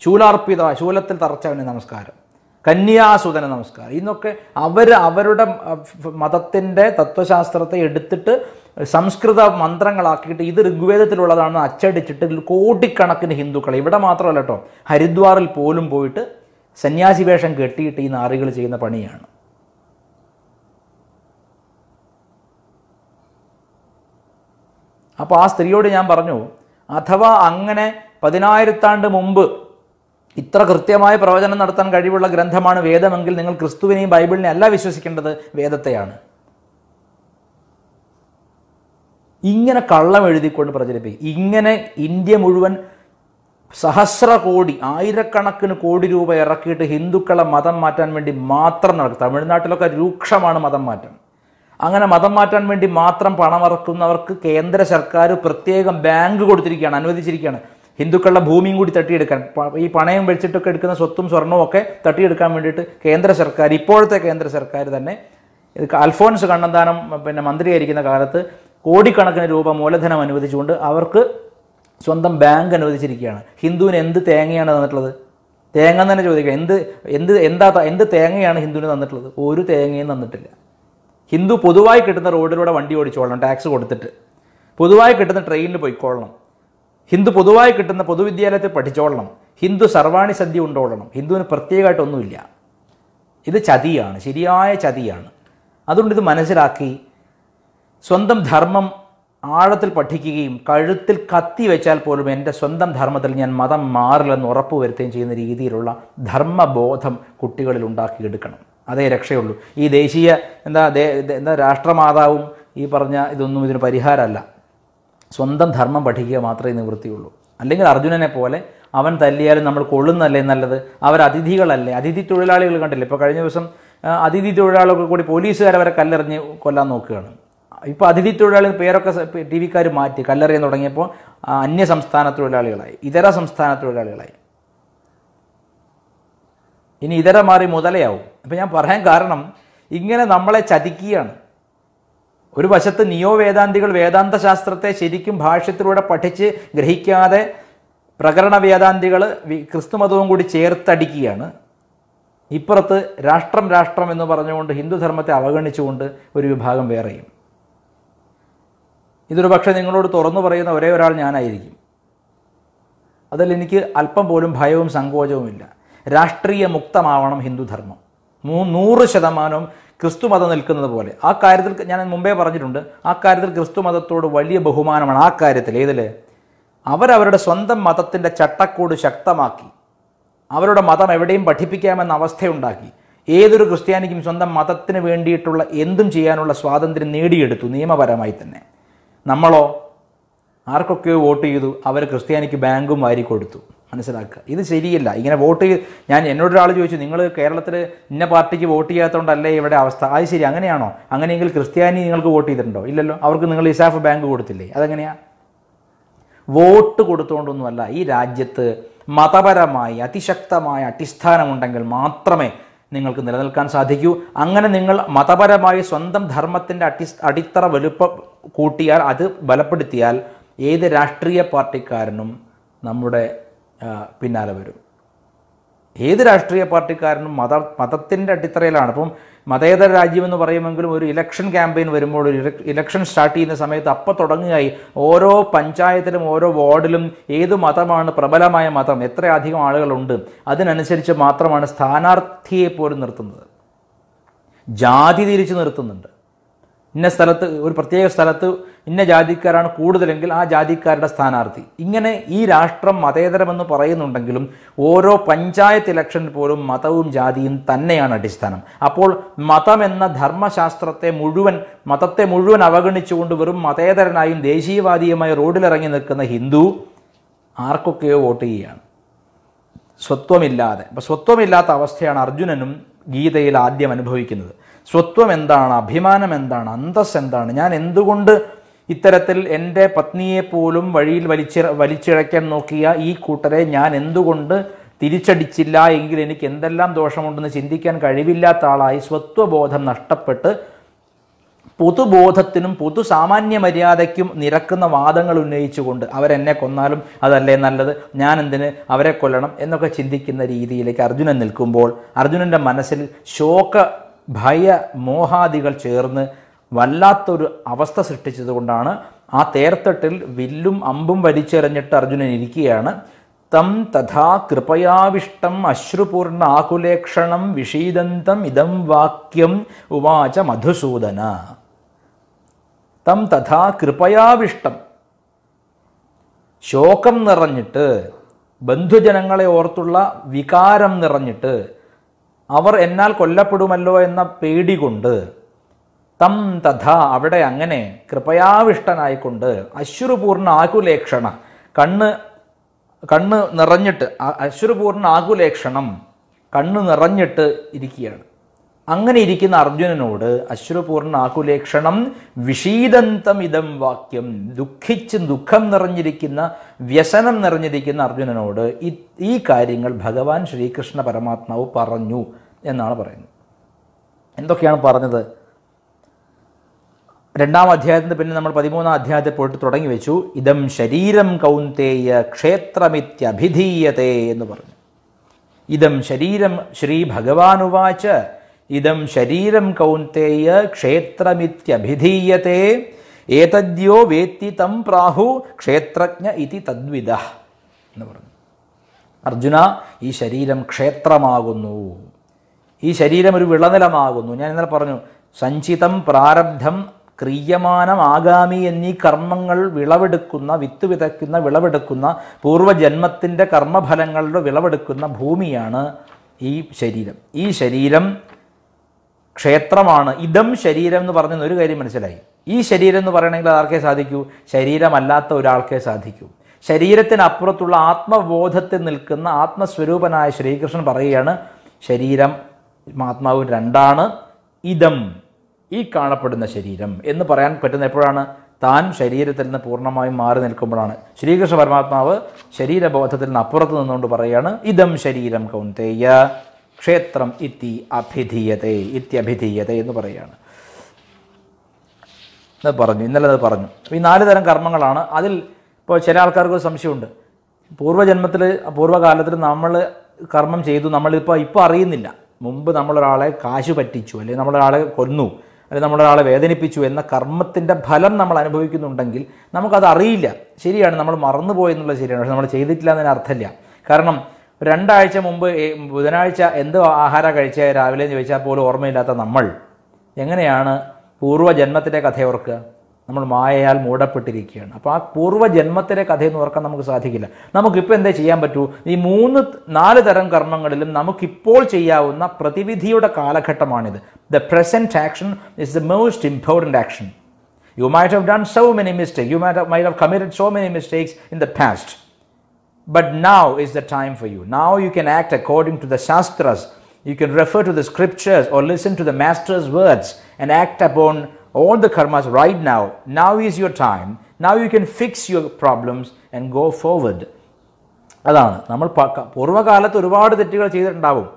ശൂലാർപ്പിത ശൂലത്തിൽ തറച്ചവന് നമസ്കാരം കന്യാസുതന നമസ്കാരം ഇന്നൊക്കെ അവർ അവരുടെ മതത്തിൻ്റെ തത്വശാസ്ത്രത്തെ എടുത്തിട്ട് സംസ്കൃത മന്ത്രങ്ങളാക്കിയിട്ട് ഇത് ഋഗ്വേദത്തിലുള്ളതാണെന്ന് അച്ചടിച്ചിട്ട് കോടിക്കണക്കിന് ഹിന്ദുക്കൾ ഇവിടെ മാത്രമല്ല കേട്ടോ ഹരിദ്വാറിൽ പോലും പോയിട്ട് സന്യാസി വേഷം കെട്ടിയിട്ട് ഈ നാറികൾ ചെയ്യുന്ന പണിയാണ് അപ്പോൾ ആ സ്ത്രീയോട് ഞാൻ പറഞ്ഞു അഥവാ അങ്ങനെ പതിനായിരത്താണ്ട് മുമ്പ് ഇത്ര കൃത്യമായ പ്രവചനം നടത്താൻ കഴിവുള്ള ഗ്രന്ഥമാണ് വേദമെങ്കിൽ നിങ്ങൾ ക്രിസ്തുവിനെയും ബൈബിളിനെ അല്ല വിശ്വസിക്കേണ്ടത് വേദത്തെയാണ് ഇങ്ങനെ കള്ളം എഴുതിക്കൊണ്ട് പ്രചരിപ്പിക്കും ഇങ്ങനെ ഇന്ത്യ മുഴുവൻ സഹസ്ര കോടി ആയിരക്കണക്കിന് കോടി രൂപ ഇറക്കിയിട്ട് ഹിന്ദുക്കളെ മതം മാറ്റാൻ വേണ്ടി മാത്രം നടക്കും തമിഴ്നാട്ടിലൊക്കെ രൂക്ഷമാണ് മതം മാറ്റം അങ്ങനെ മതം മാറ്റാൻ വേണ്ടി മാത്രം പണമറക്കുന്നവർക്ക് കേന്ദ്ര സർക്കാർ പ്രത്യേകം ബാങ്ക് കൊടുത്തിരിക്കുകയാണ് അനുവദിച്ചിരിക്കുകയാണ് ഹിന്ദുക്കളുടെ ഭൂമിയും കൂടി തട്ടിയെടുക്കാൻ ഈ പണയം വെച്ചിട്ടൊക്കെ എടുക്കുന്ന സ്വത്തും സ്വർണവും ഒക്കെ തട്ടിയെടുക്കാൻ വേണ്ടിയിട്ട് കേന്ദ്ര സർക്കാർ ഇപ്പോഴത്തെ കേന്ദ്ര സർക്കാർ തന്നെ അൽഫോൺസ് കണ്ണന്താനം പിന്നെ മന്ത്രിയായിരിക്കുന്ന കാലത്ത് കോടിക്കണക്കിന് രൂപ മൂലധനം അനുവദിച്ചുകൊണ്ട് അവർക്ക് സ്വന്തം ബാങ്ക് അനുവദിച്ചിരിക്കുകയാണ് ഹിന്ദുവിന് എന്ത് തേങ്ങയാണ് തന്നിട്ടുള്ളത് തേങ്ങ തന്നെ ചോദിക്കുക എന്ത് എന്ത് എന്താ എന്ത് തേങ്ങയാണ് ഹിന്ദുവിന് തന്നിട്ടുള്ളത് ഒരു തേങ്ങയും തന്നിട്ടില്ല ഹിന്ദു പൊതുവായി കിട്ടുന്ന റോഡിലൂടെ വണ്ടി ഓടിച്ചോളണം ടാക്സ് കൊടുത്തിട്ട് പൊതുവായി കിട്ടുന്ന ട്രെയിനിൽ പോയിക്കോളണം ഹിന്ദു പൊതുവായി കിട്ടുന്ന പൊതുവിദ്യാലയത്തിൽ പഠിച്ചോളണം ഹിന്ദു സർവാണി സദ്യ ഉണ്ടോളണം ഹിന്ദുവിന് പ്രത്യേകമായിട്ടൊന്നുമില്ല ഇത് ചതിയാണ് ശരിയായ ചതിയാണ് അതുകൊണ്ട് ഇത് മനസ്സിലാക്കി സ്വന്തം ധർമ്മം ആഴത്തിൽ പഠിക്കുകയും കഴുത്തിൽ കത്തി വെച്ചാൽ പോലും എൻ്റെ സ്വന്തം ധർമ്മത്തിൽ ഞാൻ മതം മാറില്ലെന്ന് വരുത്തുകയും ചെയ്യുന്ന രീതിയിലുള്ള ധർമ്മബോധം കുട്ടികളിൽ ഉണ്ടാക്കിയെടുക്കണം അതേ രക്ഷയുള്ളൂ ഈ ദേശീയ എന്താ എന്താ രാഷ്ട്രമാതാവും ഈ പറഞ്ഞ ഇതൊന്നും ഇതിന് പരിഹാരമല്ല സ്വന്തം ധർമ്മം പഠിക്കുക മാത്രമേ നിവൃത്തിയുള്ളൂ അല്ലെങ്കിൽ അർജുനനെ പോലെ അവൻ തല്ലിയാലും നമ്മൾ കൊള്ളുന്നല്ലേ നല്ലത് അവർ അതിഥികളല്ലേ അതിഥി തൊഴിലാളികൾ കണ്ടില്ല ഇപ്പോൾ കഴിഞ്ഞ ദിവസം അതിഥി തൊഴിലാളികൾ കൂടി പോലീസുകാർ അവരെ കല്ലെറിഞ്ഞ് കൊല്ലാൻ നോക്കുകയാണ് ഇപ്പോൾ അതിഥി തൊഴിലാളികൾ പേരൊക്കെ ടി വിക്കാർ മാറ്റി കല്ലെറിയാൻ തുടങ്ങിയപ്പോൾ അന്യ സംസ്ഥാന തൊഴിലാളികളായി ഇതര സംസ്ഥാന തൊഴിലാളികളായി ഇനി ഇതര മാറി മുതലയാവും അപ്പം ഞാൻ പറയാൻ കാരണം ഇങ്ങനെ നമ്മളെ ചതിക്കുകയാണ് ഒരു വശത്ത് നിയോ വേദാന്തികൾ വേദാന്ത ശാസ്ത്രത്തെ ശരിക്കും ഭാഷത്തിലൂടെ പഠിച്ച് ഗ്രഹിക്കാതെ പ്രകരണ വേദാന്തികൾ ക്രിസ്തുമതവും കൂടി ചേർത്തടിക്കുകയാണ് ഇപ്പുറത്ത് രാഷ്ട്രം രാഷ്ട്രം എന്ന് പറഞ്ഞുകൊണ്ട് ഹിന്ദുധർമ്മത്തെ അവഗണിച്ചുകൊണ്ട് ഒരു വിഭാഗം വേറെയും ഇതൊരു പക്ഷേ നിങ്ങളോട് തുറന്നു പറയുന്ന ഒരേ ഒരാൾ ഞാനായിരിക്കും അതിൽ എനിക്ക് അല്പം പോലും ഭയവും സങ്കോചവുമില്ല രാഷ്ട്രീയ മുക്തമാവണം ഹിന്ദുധർമ്മം നൂറ് ശതമാനം ക്രിസ്തു മതം നിൽക്കുന്നത് പോലെ ആ കാര്യത്തിൽ ഞാൻ മുമ്പേ പറഞ്ഞിട്ടുണ്ട് ആ കാര്യത്തിൽ ക്രിസ്തു മതത്തോട് വലിയ ബഹുമാനമാണ് ആ കാര്യത്തിൽ ഏതിൽ അവരവരുടെ സ്വന്തം മതത്തിൻ്റെ ചട്ടക്കൂട് ശക്തമാക്കി അവരുടെ മതം എവിടെയും പഠിപ്പിക്കാമെന്ന അവസ്ഥയുണ്ടാക്കി ഏതൊരു ക്രിസ്ത്യാനിക്കും സ്വന്തം മതത്തിന് വേണ്ടിയിട്ടുള്ള എന്തും ചെയ്യാനുള്ള സ്വാതന്ത്ര്യം നേടിയെടുത്തു നിയമപരമായി തന്നെ നമ്മളോ ആർക്കൊക്കെയോ വോട്ട് ചെയ്തു അവർ ക്രിസ്ത്യാനിക്ക് ബാങ്കും വാരി കൊടുത്തു മനസ്സിലാക്കുക ഇത് ശരിയല്ല ഇങ്ങനെ വോട്ട് ഞാൻ എന്നോട് ഒരാൾ ചോദിച്ചു നിങ്ങൾ കേരളത്തിൽ ഇന്ന പാർട്ടിക്ക് വോട്ട് ചെയ്യാത്തതുകൊണ്ടല്ലേ ഇവിടെ അവസ്ഥ അത് ശരി അങ്ങനെയാണോ അങ്ങനെയെങ്കിൽ ക്രിസ്ത്യാനി നിങ്ങൾക്ക് വോട്ട് ചെയ്തിട്ടുണ്ടോ ഇല്ലല്ലോ അവർക്ക് നിങ്ങൾ ഇസാഫ് ബാങ്ക് കൊടുത്തില്ലേ അതെങ്ങനെയാണ് വോട്ട് കൊടുത്തുകൊണ്ടൊന്നുമല്ല ഈ രാജ്യത്ത് മതപരമായി അതിശക്തമായ അടിസ്ഥാനമുണ്ടെങ്കിൽ മാത്രമേ നിങ്ങൾക്ക് നിലനിൽക്കാൻ സാധിക്കൂ അങ്ങനെ നിങ്ങൾ മതപരമായി സ്വന്തം ധർമ്മത്തിൻ്റെ അടി അടിത്തറ വലുപ്പം കൂട്ടിയാൽ അത് ബലപ്പെടുത്തിയാൽ ഏത് രാഷ്ട്രീയ പാർട്ടിക്കാരനും നമ്മുടെ പിന്നാലെ വരും ഏത് രാഷ്ട്രീയ പാർട്ടിക്കാരനും മത മതത്തിൻ്റെ അടിത്തറയിലാണ് ഇപ്പം മതേതര രാജ്യമെന്ന് പറയുമെങ്കിലും ഒരു ഇലക്ഷൻ ക്യാമ്പയിൻ വരുമ്പോൾ ഒരു ഇലക്ഷൻ സ്റ്റാർട്ട് ചെയ്യുന്ന സമയത്ത് അപ്പം തുടങ്ങുകയായി ഓരോ പഞ്ചായത്തിലും ഓരോ വാർഡിലും ഏത് മതമാണ് പ്രബലമായ മതം അധികം ആളുകളുണ്ട് അതിനനുസരിച്ച് മാത്രമാണ് സ്ഥാനാർത്ഥിയെ പോലും നിർത്തുന്നത് ജാതി തിരിച്ചു നിർത്തുന്നുണ്ട് ഇന്ന സ്ഥലത്ത് ഒരു പ്രത്യേക സ്ഥലത്ത് ഇന്ന ജാതിക്കാരാണ് കൂടുതലെങ്കിൽ ആ ജാതിക്കാരുടെ സ്ഥാനാർത്ഥി ഇങ്ങനെ ഈ രാഷ്ട്രം മതേതരമെന്ന് പറയുന്നുണ്ടെങ്കിലും ഓരോ പഞ്ചായത്ത് ഇലക്ഷൻ പോലും മതവും ജാതിയും തന്നെയാണ് അടിസ്ഥാനം അപ്പോൾ മതം എന്ന ധർമ്മശാസ്ത്രത്തെ മുഴുവൻ മതത്തെ മുഴുവൻ അവഗണിച്ചുകൊണ്ട് വെറും മതേതരനായും ദേശീയവാദിയുമായി റോഡിലിറങ്ങി നിൽക്കുന്ന ഹിന്ദു ആർക്കൊക്കെയോ വോട്ട് ചെയ്യുകയാണ് സ്വത്വമില്ലാതെ അപ്പം സ്വത്വമില്ലാത്ത അവസ്ഥയാണ് അർജുനനും ഗീതയിൽ ആദ്യം അനുഭവിക്കുന്നത് സ്വത്വം എന്താണ് അഭിമാനം എന്താണ് അന്തസ് എന്താണ് ഞാൻ എന്തുകൊണ്ട് ഇത്തരത്തിൽ എൻ്റെ പത്നിയെ പോലും വഴിയിൽ വലിച്ചി വലിച്ചിഴയ്ക്കാൻ നോക്കിയ ഈ കൂട്ടരെ ഞാൻ എന്തുകൊണ്ട് തിരിച്ചടിച്ചില്ല എങ്കിൽ എനിക്ക് എന്തെല്ലാം ദോഷമുണ്ടെന്ന് ചിന്തിക്കാൻ കഴിവില്ലാത്ത ആളായി സ്വത്വബോധം നഷ്ടപ്പെട്ട് പൊതുബോധത്തിനും പൊതു സാമാന്യ മര്യാദയ്ക്കും നിരക്കുന്ന വാദങ്ങൾ ഉന്നയിച്ചുകൊണ്ട് അവരെന്നെ കൊന്നാലും അതല്ലേ നല്ലത് ഞാൻ എന്തിന് അവരെ കൊല്ലണം എന്നൊക്കെ ചിന്തിക്കുന്ന രീതിയിലേക്ക് അർജുനൻ നിൽക്കുമ്പോൾ അർജുനൻ്റെ മനസ്സിൽ ശോക ഭയ മോഹാദികൾ ചേർന്ന് വല്ലാത്തൊരു അവസ്ഥ സൃഷ്ടിച്ചതുകൊണ്ടാണ് ആ തേർത്തട്ടിൽ വില്ലും അമ്പും വലിച്ചെറിഞ്ഞിട്ട് അർജുനൻ ഇരിക്കുകയാണ് തം തഥാ കൃപയാവിഷ്ടം അശ്രുപൂർണ ആകുലേക്ഷണം വിഷീദന്തം ഇതം വാക്യം ഉവാച മധുസൂദന തം തഥാ കൃപയാവിഷ്ടം ശോകം നിറഞ്ഞിട്ട് ബന്ധുജനങ്ങളെ ഓർത്തുള്ള വികാരം നിറഞ്ഞിട്ട് അവർ എന്നാൽ കൊല്ലപ്പെടുമല്ലോ എന്ന പേടി കൊണ്ട് തം തഥ അവിടെ അങ്ങനെ കൃപയാവിഷ്ടനായിക്കൊണ്ട് അശ്രുപൂർണ്ണ ആകുലേക്ഷണ കണ്ണ് കണ്ണ് നിറഞ്ഞിട്ട് അശ്രുപൂർണ്ണ ആകുലേക്ഷണം കണ്ണ് നിറഞ്ഞിട്ട് ഇരിക്കുകയാണ് അങ്ങനെ ഇരിക്കുന്ന അർജുനനോട് അശ്രുപൂർണാകുലേക്ഷണം വിഷീദന്തം ഇതം വാക്യം ദുഃഖിച്ച് ദുഃഖം നിറഞ്ഞിരിക്കുന്ന വ്യസനം നിറഞ്ഞിരിക്കുന്ന അർജുനനോട് ഈ കാര്യങ്ങൾ ഭഗവാൻ ശ്രീകൃഷ്ണ പരമാത്മാവ് പറഞ്ഞു എന്നാണ് പറയുന്നത് എന്തൊക്കെയാണ് പറഞ്ഞത് രണ്ടാം അധ്യായത്തിന് പിന്നെ നമ്മൾ പതിമൂന്നാം അധ്യായത്തിൽ പോയിട്ട് തുടങ്ങി വെച്ചു ഇതം ശരീരം കൗന്തേയ ക്ഷേത്രമിത്യഭിധീയതേ എന്ന് പറഞ്ഞു ഇതം ശരീരം ശ്രീ ഭഗവാനുവാച്ച് ഇതം ശരീരം കൗന്തേയ ക്ഷേത്രമിത്യഭിധീയത്തെ ഏതദ്യോ വേത്തി തം പ്രാഹു ക്ഷേത്രജ്ഞ ഇതി തദ്വിധ എന്ന് പറഞ്ഞു അർജുന ഈ ശരീരം ക്ഷേത്രമാകുന്നു ഈ ശരീരം ഒരു വിളനിലമാകുന്നു ഞാൻ ഇന്നലെ പറഞ്ഞു സഞ്ചിതം പ്രാരബ്ധം ക്രിയമാനം ആഗാമി എന്നീ കർമ്മങ്ങൾ വിളവെടുക്കുന്ന വിത്ത് വിതയ്ക്കുന്ന വിളവെടുക്കുന്ന പൂർവ്വജന്മത്തിൻ്റെ കർമ്മഫലങ്ങളുടെ വിളവെടുക്കുന്ന ഭൂമിയാണ് ഈ ശരീരം ഈ ശരീരം ക്ഷേത്രമാണ് ഇതം ശരീരം എന്ന് പറഞ്ഞെന്ന് ഒരു കാര്യം മനസ്സിലായി ഈ ശരീരം എന്ന് പറയണമെങ്കിൽ അതാർക്കേ സാധിക്കൂ ശരീരമല്ലാത്ത ഒരാൾക്കേ സാധിക്കൂ ശരീരത്തിനപ്പുറത്തുള്ള ആത്മബോധത്തിൽ നിൽക്കുന്ന ആത്മസ്വരൂപനായ ശ്രീകൃഷ്ണൻ പറയുകയാണ് ശരീരം ആത്മാവും രണ്ടാണ് ഇതം ഈ കാണപ്പെടുന്ന ശരീരം എന്ന് പറയാൻ പറ്റുന്ന എപ്പോഴാണ് താൻ ശരീരത്തിൽ നിന്ന് പൂർണ്ണമായും മാറി നിൽക്കുമ്പോഴാണ് ശ്രീകൃഷ്ണ പരമാത്മാവ് ശരീരബോധത്തിൽ നിന്ന് അപ്പുറത്ത് നിന്നുകൊണ്ട് പറയുകയാണ് ഇതം ശരീരം കൗന്തേയ ക്ഷേത്രം ഇത്തി അഭിധീയതേ ഇത്യഭിധീയതേ എന്ന് പറയുകയാണ് അത് പറഞ്ഞു ഇന്നലെ അത് പറഞ്ഞു ഈ നാല് തരം കർമ്മങ്ങളാണ് അതിൽ ഇപ്പോൾ ചില ആൾക്കാർക്ക് ഒരു സംശയമുണ്ട് പൂർവ്വജന്മത്തിൽ പൂർവ്വകാലത്തിൽ നമ്മൾ കർമ്മം ചെയ്തു നമ്മളിപ്പോൾ ഇപ്പോൾ അറിയുന്നില്ല മുമ്പ് നമ്മളൊരാളെ കാശ് പറ്റിച്ചു അല്ലെങ്കിൽ നമ്മളൊരാളെ കൊന്നു അല്ലെങ്കിൽ നമ്മളൊരാളെ വേദനിപ്പിച്ചു എന്ന കർമ്മത്തിൻ്റെ ഫലം നമ്മൾ അനുഭവിക്കുന്നുണ്ടെങ്കിൽ നമുക്കത് അറിയില്ല ശരിയാണ് നമ്മൾ മറന്നുപോയെന്നുള്ളത് ശരിയാണ് പക്ഷെ നമ്മൾ ചെയ്തിട്ടില്ല എന്നതിന് അർത്ഥമില്ല കാരണം രണ്ടാഴ്ച മുമ്പ് ബുധനാഴ്ച എന്തോ ആഹാരം കഴിച്ച രാവിലെ ചോദിച്ചാൽ പോലും ഓർമ്മയില്ലാത്ത നമ്മൾ എങ്ങനെയാണ് പൂർവ്വജന്മത്തിൻ്റെ കഥ ഓർക്കുക നമ്മൾ മായയാൽ മൂടപ്പെട്ടിരിക്കുകയാണ് അപ്പോൾ ആ പൂർവ്വജന്മത്തിലെ കഥയെന്ന് ഓർക്കാൻ നമുക്ക് സാധിക്കില്ല നമുക്കിപ്പോൾ എന്തേ ചെയ്യാൻ പറ്റൂ ഈ മൂന്ന് നാല് തരം കർമ്മങ്ങളിലും നമുക്കിപ്പോൾ ചെയ്യാവുന്ന പ്രതിവിധിയുടെ കാലഘട്ടമാണിത് the present action is the most important action you might have done so many mistake you might might have committed so many mistakes in the past But now is the time for you. Now you can act according to the Shastras. You can refer to the scriptures or listen to the Master's words and act upon all the karmas right now. Now is your time. Now you can fix your problems and go forward. അതാണ് നമ്മൾ പൂർവ്വകാലത്ത് ഒരുപാട് തെറ്റുകൾ ചെയ്തിട്ടുണ്ടാവും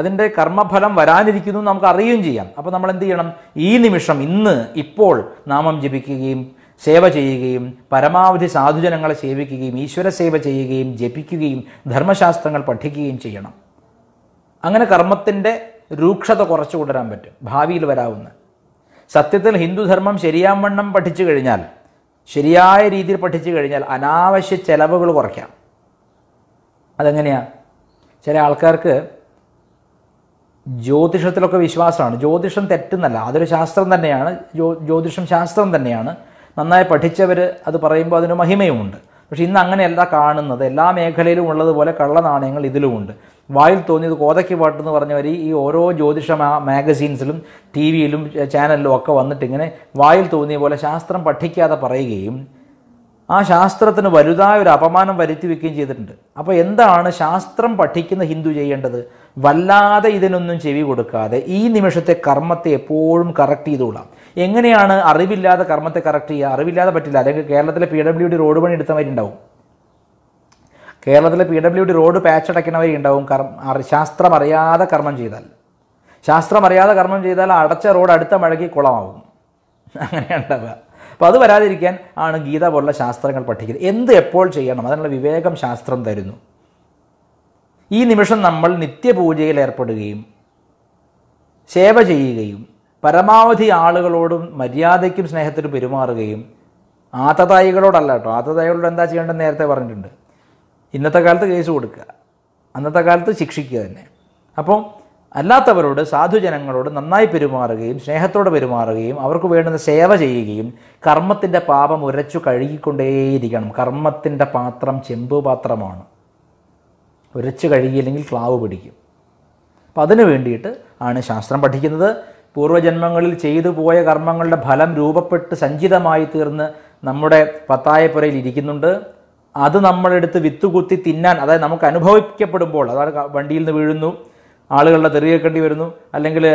അതിൻ്റെ കർമ്മഫലം വരാനിരിക്കുന്നു നമുക്ക് അറിയുകയും ചെയ്യാം അപ്പോൾ നമ്മൾ എന്ത് ചെയ്യണം ഈ നിമിഷം ഇന്ന് ഇപ്പോൾ നാമം ജപിക്കുകയും സേവ ചെയ്യുകയും പരമാവധി സാധുജനങ്ങളെ സേവിക്കുകയും ഈശ്വര സേവ ചെയ്യുകയും ജപിക്കുകയും ധർമ്മശാസ്ത്രങ്ങൾ പഠിക്കുകയും ചെയ്യണം അങ്ങനെ കർമ്മത്തിൻ്റെ രൂക്ഷത കുറച്ചു കൊണ്ടുവരാൻ പറ്റും ഭാവിയിൽ വരാവുന്ന സത്യത്തിൽ ഹിന്ദുധർമ്മം ശരിയാവണ്ണം പഠിച്ചു കഴിഞ്ഞാൽ ശരിയായ രീതിയിൽ പഠിച്ചു കഴിഞ്ഞാൽ അനാവശ്യ ചെലവുകൾ കുറയ്ക്കാം അതെങ്ങനെയാണ് ചില ആൾക്കാർക്ക് ജ്യോതിഷത്തിലൊക്കെ വിശ്വാസമാണ് ജ്യോതിഷം തെറ്റുന്നല്ല അതൊരു ശാസ്ത്രം തന്നെയാണ് ജ്യോതിഷം ശാസ്ത്രം തന്നെയാണ് നന്നായി പഠിച്ചവർ അത് പറയുമ്പോൾ അതിന് മഹിമയുമുണ്ട് പക്ഷേ ഇന്ന് അങ്ങനെയല്ല കാണുന്നത് എല്ലാ മേഖലയിലും ഉള്ളതുപോലെ കള്ളനാണയങ്ങൾ ഇതിലുമുണ്ട് വായിൽ തോന്നിയത് കോതയ്ക്ക് പാട്ടെന്ന് പറഞ്ഞവർ ഈ ഓരോ ജ്യോതിഷ മാഗസീൻസിലും ടി വിയിലും ചാനലിലും ഒക്കെ വന്നിട്ട് ഇങ്ങനെ വായിൽ തോന്നിയ പോലെ ശാസ്ത്രം പഠിക്കാതെ പറയുകയും ആ ശാസ്ത്രത്തിന് വലുതായ ഒരു അപമാനം വരുത്തി വയ്ക്കുകയും ചെയ്തിട്ടുണ്ട് അപ്പോൾ എന്താണ് ശാസ്ത്രം പഠിക്കുന്ന ഹിന്ദു ചെയ്യേണ്ടത് വല്ലാതെ ഇതിനൊന്നും ചെവി കൊടുക്കാതെ ഈ നിമിഷത്തെ കർമ്മത്തെ എപ്പോഴും കറക്റ്റ് ചെയ്തോളാം എങ്ങനെയാണ് അറിവില്ലാതെ കർമ്മത്തെ കറക്റ്റ് ചെയ്യുക അറിവില്ലാതെ പറ്റില്ല അല്ലെങ്കിൽ കേരളത്തിലെ പി ഡബ്ല്യു ഡി റോഡ് പണി എടുത്തവരുണ്ടാവും കേരളത്തിലെ P W D road patch അടയ്ക്കണവരുണ്ടാവും കർമ്മ ശാസ്ത്രം അറിയാതെ കർമ്മം ചെയ്താൽ ശാസ്ത്രം അറിയാതെ കർമ്മം ചെയ്താൽ അടച്ച റോഡ് അടുത്ത മഴയ്ക്ക് കുളമാവും അങ്ങനെയാണ് അപ്പോൾ അത് വരാതിരിക്കാൻ ആണ് ഗീത പോലുള്ള ശാസ്ത്രങ്ങൾ പഠിക്കുന്നത് എന്ത് എപ്പോൾ ചെയ്യണം അതിനുള്ള വിവേകം ശാസ്ത്രം തരുന്നു ഈ നിമിഷം നമ്മൾ നിത്യപൂജയിൽ ഏർപ്പെടുകയും സേവ ചെയ്യുകയും പരമാവധി ആളുകളോടും മര്യാദയ്ക്കും സ്നേഹത്തിനും പെരുമാറുകയും ആത്തതായികളോടല്ല കേട്ടോ ആത്തതായികളോട് എന്താ ചെയ്യേണ്ടത് നേരത്തെ പറഞ്ഞിട്ടുണ്ട് ഇന്നത്തെ കാലത്ത് കേസ് കൊടുക്കുക അന്നത്തെ കാലത്ത് ശിക്ഷിക്കുക തന്നെ അപ്പോൾ അല്ലാത്തവരോട് സാധുജനങ്ങളോട് നന്നായി പെരുമാറുകയും സ്നേഹത്തോടെ പെരുമാറുകയും അവർക്ക് വേണ്ടുന്ന സേവ ചെയ്യുകയും കർമ്മത്തിൻ്റെ പാപം ഉരച്ചു കഴുകിക്കൊണ്ടേയിരിക്കണം കർമ്മത്തിൻ്റെ പാത്രം പാത്രമാണ് ഉരച്ച് കഴുകിയില്ലെങ്കിൽ ക്ലാവ് പിടിക്കും അപ്പം അതിന് വേണ്ടിയിട്ട് ആണ് ശാസ്ത്രം പഠിക്കുന്നത് പൂർവ്വജന്മങ്ങളിൽ ചെയ്തു പോയ കർമ്മങ്ങളുടെ ഫലം രൂപപ്പെട്ട് സഞ്ചിതമായി തീർന്ന് നമ്മുടെ പത്തായപ്പുരയിൽ ഇരിക്കുന്നുണ്ട് അത് നമ്മളെടുത്ത് വിത്തുകുത്തി തിന്നാൻ അതായത് നമുക്ക് അനുഭവിക്കപ്പെടുമ്പോൾ അതാണ് വണ്ടിയിൽ നിന്ന് വീഴുന്നു ആളുകളുടെ തെറി വരുന്നു അല്ലെങ്കിൽ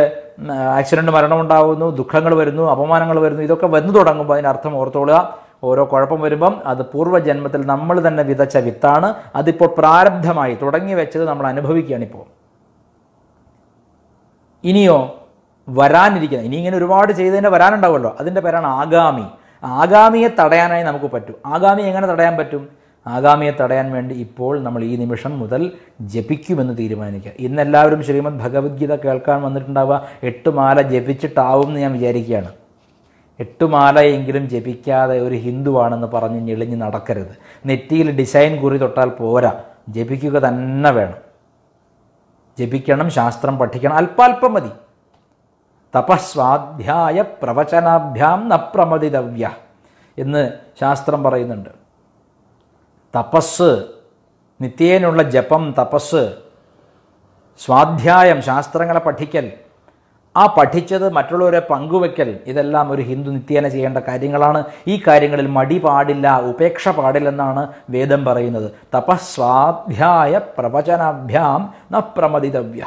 ആക്സിഡൻറ്റ് മരണമുണ്ടാകുന്നു ദുഃഖങ്ങൾ വരുന്നു അപമാനങ്ങൾ വരുന്നു ഇതൊക്കെ വന്നു തുടങ്ങുമ്പോൾ അതിനർത്ഥം ഓർത്തോളുക ഓരോ കുഴപ്പം വരുമ്പം അത് പൂർവ്വജന്മത്തിൽ നമ്മൾ തന്നെ വിതച്ച വിത്താണ് അതിപ്പോൾ പ്രാരബ്ധമായി തുടങ്ങി വെച്ചത് നമ്മൾ അനുഭവിക്കുകയാണ് ഇപ്പോൾ ഇനിയോ വരാനിരിക്കുന്ന ഇനി ഇങ്ങനെ ഒരുപാട് ചെയ്തതിൻ്റെ വരാനുണ്ടാവുമല്ലോ അതിൻ്റെ പേരാണ് ആഗാമി ആഗാമിയെ തടയാനായി നമുക്ക് പറ്റും ആഗാമി എങ്ങനെ തടയാൻ പറ്റും ആഗാമിയെ തടയാൻ വേണ്ടി ഇപ്പോൾ നമ്മൾ ഈ നിമിഷം മുതൽ ജപിക്കുമെന്ന് തീരുമാനിക്കുക ഇന്നെല്ലാവരും ശ്രീമദ് ഭഗവത്ഗീത കേൾക്കാൻ വന്നിട്ടുണ്ടാവുക എട്ട് മാല ജപിച്ചിട്ടാവും എന്ന് ഞാൻ വിചാരിക്കുകയാണ് എട്ടുമാലയെങ്കിലും ജപിക്കാതെ ഒരു ഹിന്ദുവാണെന്ന് പറഞ്ഞ് ഞെളിഞ്ഞ് നടക്കരുത് നെറ്റിയിൽ ഡിസൈൻ കുറി തൊട്ടാൽ പോരാ ജപിക്കുക തന്നെ വേണം ജപിക്കണം ശാസ്ത്രം പഠിക്കണം അല്പാൽപ്പം മതി തപസ്വാധ്യായ പ്രവചനാഭ്യാം പ്രമതിതവ്യ എന്ന് ശാസ്ത്രം പറയുന്നുണ്ട് തപസ് നിത്യേനുള്ള ജപം തപസ് സ്വാധ്യായം ശാസ്ത്രങ്ങളെ പഠിക്കൽ ആ പഠിച്ചത് മറ്റുള്ളവരെ പങ്കുവെക്കൽ ഇതെല്ലാം ഒരു ഹിന്ദു നിത്യേന ചെയ്യേണ്ട കാര്യങ്ങളാണ് ഈ കാര്യങ്ങളിൽ മടി പാടില്ല ഉപേക്ഷ പാടില്ലെന്നാണ് വേദം പറയുന്നത് തപസ്വാധ്യായ പ്രവചനാഭ്യാം ന പ്രമദിതവ്യ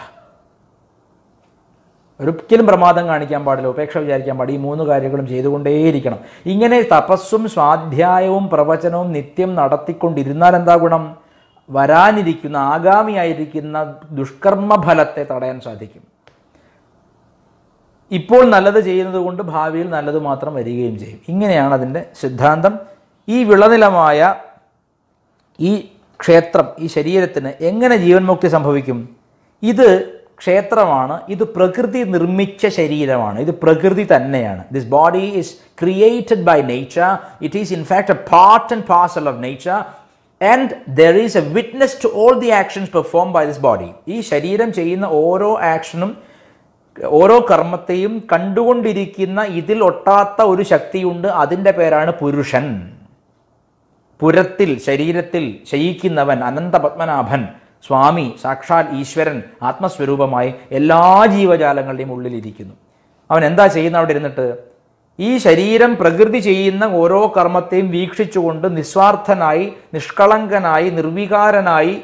ഒരിക്കലും പ്രമാദം കാണിക്കാൻ പാടില്ല ഉപേക്ഷ വിചാരിക്കാൻ പാടില്ല ഈ മൂന്ന് കാര്യങ്ങളും ചെയ്തുകൊണ്ടേയിരിക്കണം ഇങ്ങനെ തപസ്സും സ്വാധ്യായവും പ്രവചനവും നിത്യം നടത്തിക്കൊണ്ടിരുന്നാൽ എന്താ ഗുണം വരാനിരിക്കുന്ന ആഗാമിയായിരിക്കുന്ന ദുഷ്കർമ്മഫലത്തെ തടയാൻ സാധിക്കും ഇപ്പോൾ നല്ലത് ചെയ്യുന്നത് കൊണ്ട് ഭാവിയിൽ നല്ലത് മാത്രം വരികയും ചെയ്യും ഇങ്ങനെയാണ് അതിൻ്റെ സിദ്ധാന്തം ഈ വിളനിലമായ ഈ ക്ഷേത്രം ഈ ശരീരത്തിന് എങ്ങനെ ജീവൻ മുക്തി സംഭവിക്കും ഇത് ക്ഷേത്രമാണ് ഇത് പ്രകൃതി നിർമ്മിച്ച ശരീരമാണ് ഇത് പ്രകൃതി തന്നെയാണ് this body is created by nature it is in fact a part and parcel of nature and there is a witness to all the actions perform by this body ഈ ശരീരം ചെയ്യുന്ന ഓരോ ആക്ഷനും ഓരോ കർമ്മത്തെയും കണ്ടുകൊണ്ടിരിക്കുന്ന ഇതിൽ ഒട്ടാത്ത ഒരു ശക്തിയുണ്ട് അതിൻ്റെ പേരാണ് പുരുഷൻ പുരത്തിൽ ശരീരത്തിൽ ശയിക്കുന്നവൻ അനന്തപത്മനാഭൻ സ്വാമി സാക്ഷാൽ ഈശ്വരൻ ആത്മസ്വരൂപമായി എല്ലാ ജീവജാലങ്ങളുടെയും ഉള്ളിലിരിക്കുന്നു അവൻ എന്താ ചെയ്യുന്ന അവിടെ ഇരുന്നിട്ട് ഈ ശരീരം പ്രകൃതി ചെയ്യുന്ന ഓരോ കർമ്മത്തെയും വീക്ഷിച്ചുകൊണ്ട് നിസ്വാർത്ഥനായി നിഷ്കളങ്കനായി നിർവികാരനായി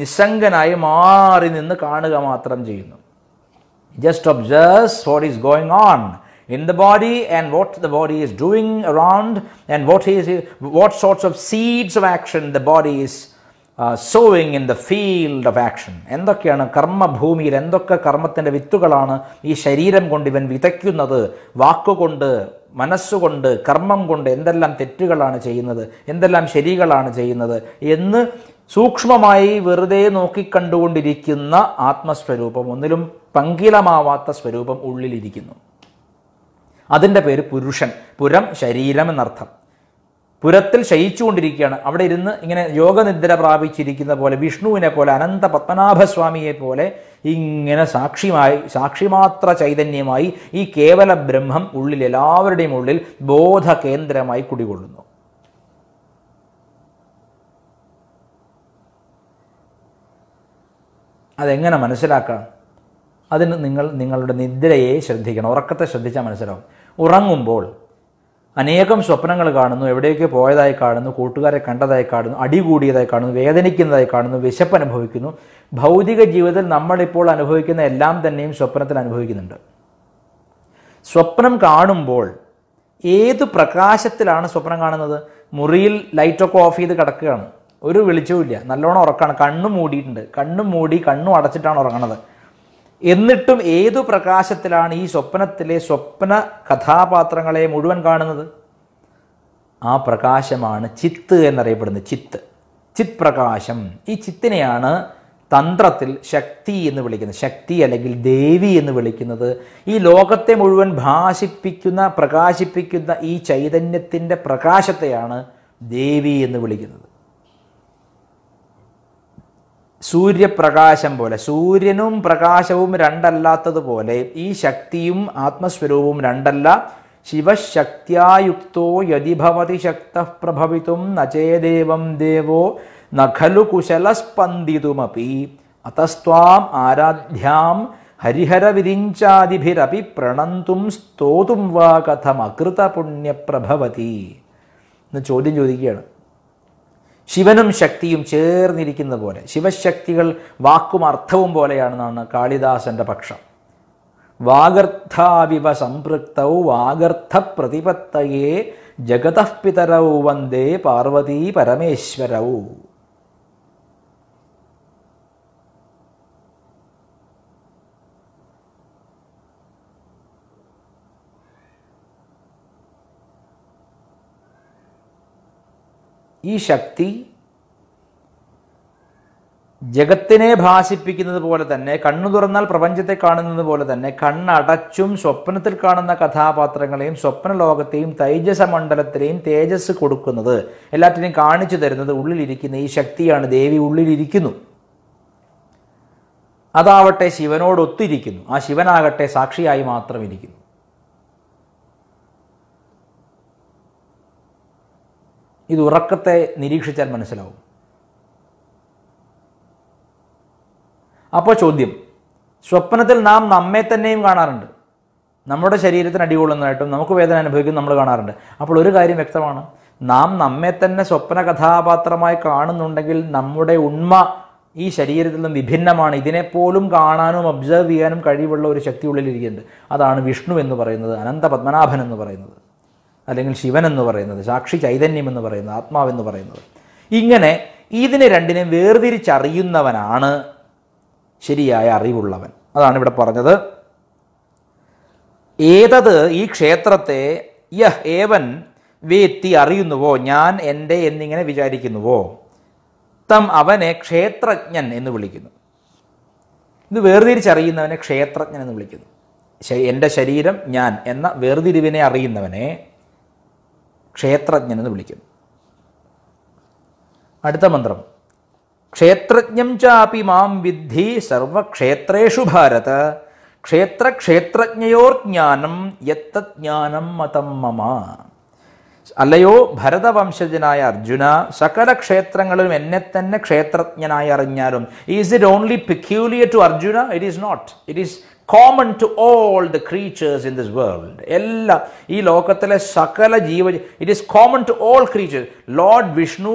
നിസ്സംഗനായി മാറി നിന്ന് കാണുക മാത്രം ചെയ്യുന്നു Just observes what is going on in the body and what the body is doing around and what is what sorts of seeds of action the body is sowing in the field of action എന്തൊക്കെയാണ് കർമ്മഭൂമിയിൽ എന്തൊക്കെ കർമ്മത്തിൻ്റെ വിത്തുകളാണ് ഈ ശരീരം കൊണ്ട് ഇവൻ വിതയ്ക്കുന്നത് വാക്കുകൊണ്ട് മനസ്സുകൊണ്ട് കർമ്മം കൊണ്ട് എന്തെല്ലാം തെറ്റുകളാണ് ചെയ്യുന്നത് എന്തെല്ലാം ശരികളാണ് ചെയ്യുന്നത് എന്ന് സൂക്ഷ്മമായി വെറുതെ നോക്കിക്കണ്ടുകൊണ്ടിരിക്കുന്ന ആത്മസ്വരൂപം ഒന്നിലും പങ്കിലമാവാത്ത സ്വരൂപം ഉള്ളിലിരിക്കുന്നു അതിൻ്റെ പേര് പുരുഷൻ പുരം ശരീരം എന്നർത്ഥം പുരത്തിൽ ശയിച്ചുകൊണ്ടിരിക്കുകയാണ് അവിടെ ഇരുന്ന് ഇങ്ങനെ യോഗനിദ്ര പ്രാപിച്ചിരിക്കുന്ന പോലെ വിഷ്ണുവിനെ പോലെ അനന്ത പത്മനാഭസ്വാമിയെ പോലെ ഇങ്ങനെ സാക്ഷിമായി സാക്ഷിമാത്ര ചൈതന്യമായി ഈ കേവല ബ്രഹ്മം ഉള്ളിൽ എല്ലാവരുടെയും ഉള്ളിൽ ബോധകേന്ദ്രമായി കുടികൊള്ളുന്നു അതെങ്ങനെ മനസ്സിലാക്കാം അതിന് നിങ്ങൾ നിങ്ങളുടെ നിദ്രയെ ശ്രദ്ധിക്കണം ഉറക്കത്തെ ശ്രദ്ധിച്ചാൽ മനസ്സിലാവും ഉറങ്ങുമ്പോൾ അനേകം സ്വപ്നങ്ങൾ കാണുന്നു എവിടെയൊക്കെ പോയതായി കാണുന്നു കൂട്ടുകാരെ കണ്ടതായി കാണുന്നു അടികൂടിയതായി കാണുന്നു വേദനിക്കുന്നതായി കാണുന്നു വിശപ്പ് അനുഭവിക്കുന്നു ഭൗതിക ജീവിതത്തിൽ നമ്മളിപ്പോൾ അനുഭവിക്കുന്ന എല്ലാം തന്നെയും സ്വപ്നത്തിൽ അനുഭവിക്കുന്നുണ്ട് സ്വപ്നം കാണുമ്പോൾ ഏത് പ്രകാശത്തിലാണ് സ്വപ്നം കാണുന്നത് മുറിയിൽ ലൈറ്റൊക്കെ ഓഫ് ചെയ്ത് കിടക്കുകയാണ് ഒരു വെളിച്ചവും ഇല്ല നല്ലോണം ഉറക്കാണ് കണ്ണും മൂടിയിട്ടുണ്ട് കണ്ണും മൂടി കണ്ണും അടച്ചിട്ടാണ് ഉറങ്ങുന്നത് എന്നിട്ടും ഏതു പ്രകാശത്തിലാണ് ഈ സ്വപ്നത്തിലെ സ്വപ്ന കഥാപാത്രങ്ങളെ മുഴുവൻ കാണുന്നത് ആ പ്രകാശമാണ് ചിത്ത് എന്നറിയപ്പെടുന്നത് ചിത്ത് ചിത് പ്രകാശം ഈ ചിത്തിനെയാണ് തന്ത്രത്തിൽ ശക്തി എന്ന് വിളിക്കുന്നത് ശക്തി അല്ലെങ്കിൽ ദേവി എന്ന് വിളിക്കുന്നത് ഈ ലോകത്തെ മുഴുവൻ ഭാഷിപ്പിക്കുന്ന പ്രകാശിപ്പിക്കുന്ന ഈ ചൈതന്യത്തിൻ്റെ പ്രകാശത്തെയാണ് ദേവി എന്ന് വിളിക്കുന്നത് സൂര്യപ്രകാശം പോലെ സൂര്യനും പ്രകാശവും രണ്ടല്ലാത്തതുപോലെ ഈ ശക്തിയും ആത്മസ്വരൂപവും രണ്ടല്ല ശിവശക്തിയായുക്തോ യതിഭവതി ശക്ത പ്രഭവിതും നചേദേവം ദേവോ നഖലു കുശലസ്പന്ദിതുമപി അതസ്വാം ആരാധ്യാം വിരിഞ്ചാതിഭിരപി പ്രണന്തും സ്തോതും വാ കഥം പുണ്യപ്രഭവതി എന്ന് ചോദ്യം ചോദിക്കുകയാണ് ശിവനും ശക്തിയും ചേർന്നിരിക്കുന്ന പോലെ ശിവശക്തികൾ വാക്കും അർത്ഥവും പോലെയാണെന്നാണ് കാളിദാസന്റെ പക്ഷം വാഗർത്ഥാവിവ സംപൃക്തൗ വാഗർത്ഥ പ്രതിപത്തയെ ജഗതഃപിതരൗ വന്ദേ പാർവതീ പരമേശ്വരൗ ഈ ശക്തി ജഗത്തിനെ ഭാഷിപ്പിക്കുന്നത് പോലെ തന്നെ കണ്ണു തുറന്നാൽ പ്രപഞ്ചത്തെ കാണുന്നത് പോലെ തന്നെ കണ്ണടച്ചും സ്വപ്നത്തിൽ കാണുന്ന കഥാപാത്രങ്ങളെയും സ്വപ്നലോകത്തെയും തൈജസ മണ്ഡലത്തിലെയും തേജസ് കൊടുക്കുന്നത് എല്ലാറ്റിനെയും കാണിച്ചു തരുന്നത് ഉള്ളിലിരിക്കുന്ന ഈ ശക്തിയാണ് ദേവി ഉള്ളിലിരിക്കുന്നു അതാവട്ടെ ശിവനോടൊത്തിരിക്കുന്നു ആ ശിവനാകട്ടെ സാക്ഷിയായി മാത്രം ഇരിക്കുന്നു ഇത് ഉറക്കത്തെ നിരീക്ഷിച്ചാൽ മനസ്സിലാവും അപ്പോൾ ചോദ്യം സ്വപ്നത്തിൽ നാം നമ്മെ തന്നെയും കാണാറുണ്ട് നമ്മുടെ ശരീരത്തിന് അടികൊള്ളുന്നതായിട്ടും നമുക്ക് വേദന അനുഭവിക്കും നമ്മൾ കാണാറുണ്ട് അപ്പോൾ ഒരു കാര്യം വ്യക്തമാണ് നാം നമ്മെ തന്നെ സ്വപ്ന കഥാപാത്രമായി കാണുന്നുണ്ടെങ്കിൽ നമ്മുടെ ഉണ്മ ഈ ശരീരത്തിൽ നിന്നും വിഭിന്നമാണ് ഇതിനെപ്പോലും കാണാനും ഒബ്സർവ് ചെയ്യാനും കഴിവുള്ള ഒരു ശക്തി ഉള്ളിലിരിക്കുന്നുണ്ട് അതാണ് വിഷ്ണു എന്ന് പറയുന്നത് അനന്ത പത്മനാഭൻ എന്ന് പറയുന്നത് അല്ലെങ്കിൽ ശിവൻ എന്ന് പറയുന്നത് സാക്ഷി ചൈതന്യം എന്ന് പറയുന്നത് ആത്മാവെന്ന് പറയുന്നത് ഇങ്ങനെ ഇതിനെ രണ്ടിനെ വേർതിരിച്ചറിയുന്നവനാണ് ശരിയായ അറിവുള്ളവൻ അതാണ് ഇവിടെ പറഞ്ഞത് ഏതത് ഈ ക്ഷേത്രത്തെ യഹ് ഏവൻ വേത്തി അറിയുന്നുവോ ഞാൻ എൻ്റെ എന്നിങ്ങനെ വിചാരിക്കുന്നുവോ തം അവനെ ക്ഷേത്രജ്ഞൻ എന്ന് വിളിക്കുന്നു ഇത് വേർതിരിച്ചറിയുന്നവനെ ക്ഷേത്രജ്ഞൻ എന്ന് വിളിക്കുന്നു എൻ്റെ ശരീരം ഞാൻ എന്ന വേർതിരിവിനെ അറിയുന്നവനെ എന്ന് വിളിക്കുന്നു അടുത്ത മന്ത്രം ക്ഷേത്രജ്ഞം ചാപി മാം വിദ്ധി സർവക്ഷേത്രേഷു ഭാരത ക്ഷേത്രക്ഷേത്രജ്ഞയോർ ജ്ഞാനം യത്തജ്ഞാനം മതം മമ അല്ലയോ ഭരതവംശജനായ അർജുന സകല ക്ഷേത്രങ്ങളിലും എന്നെ തന്നെ ക്ഷേത്രജ്ഞനായി അറിഞ്ഞാലും is it only peculiar to Arjuna it is not it is common to all the creatures in this world എല്ലാ ഈ ലോകത്തിലെ സകല ജീവ it is common to all creatures Lord Vishnu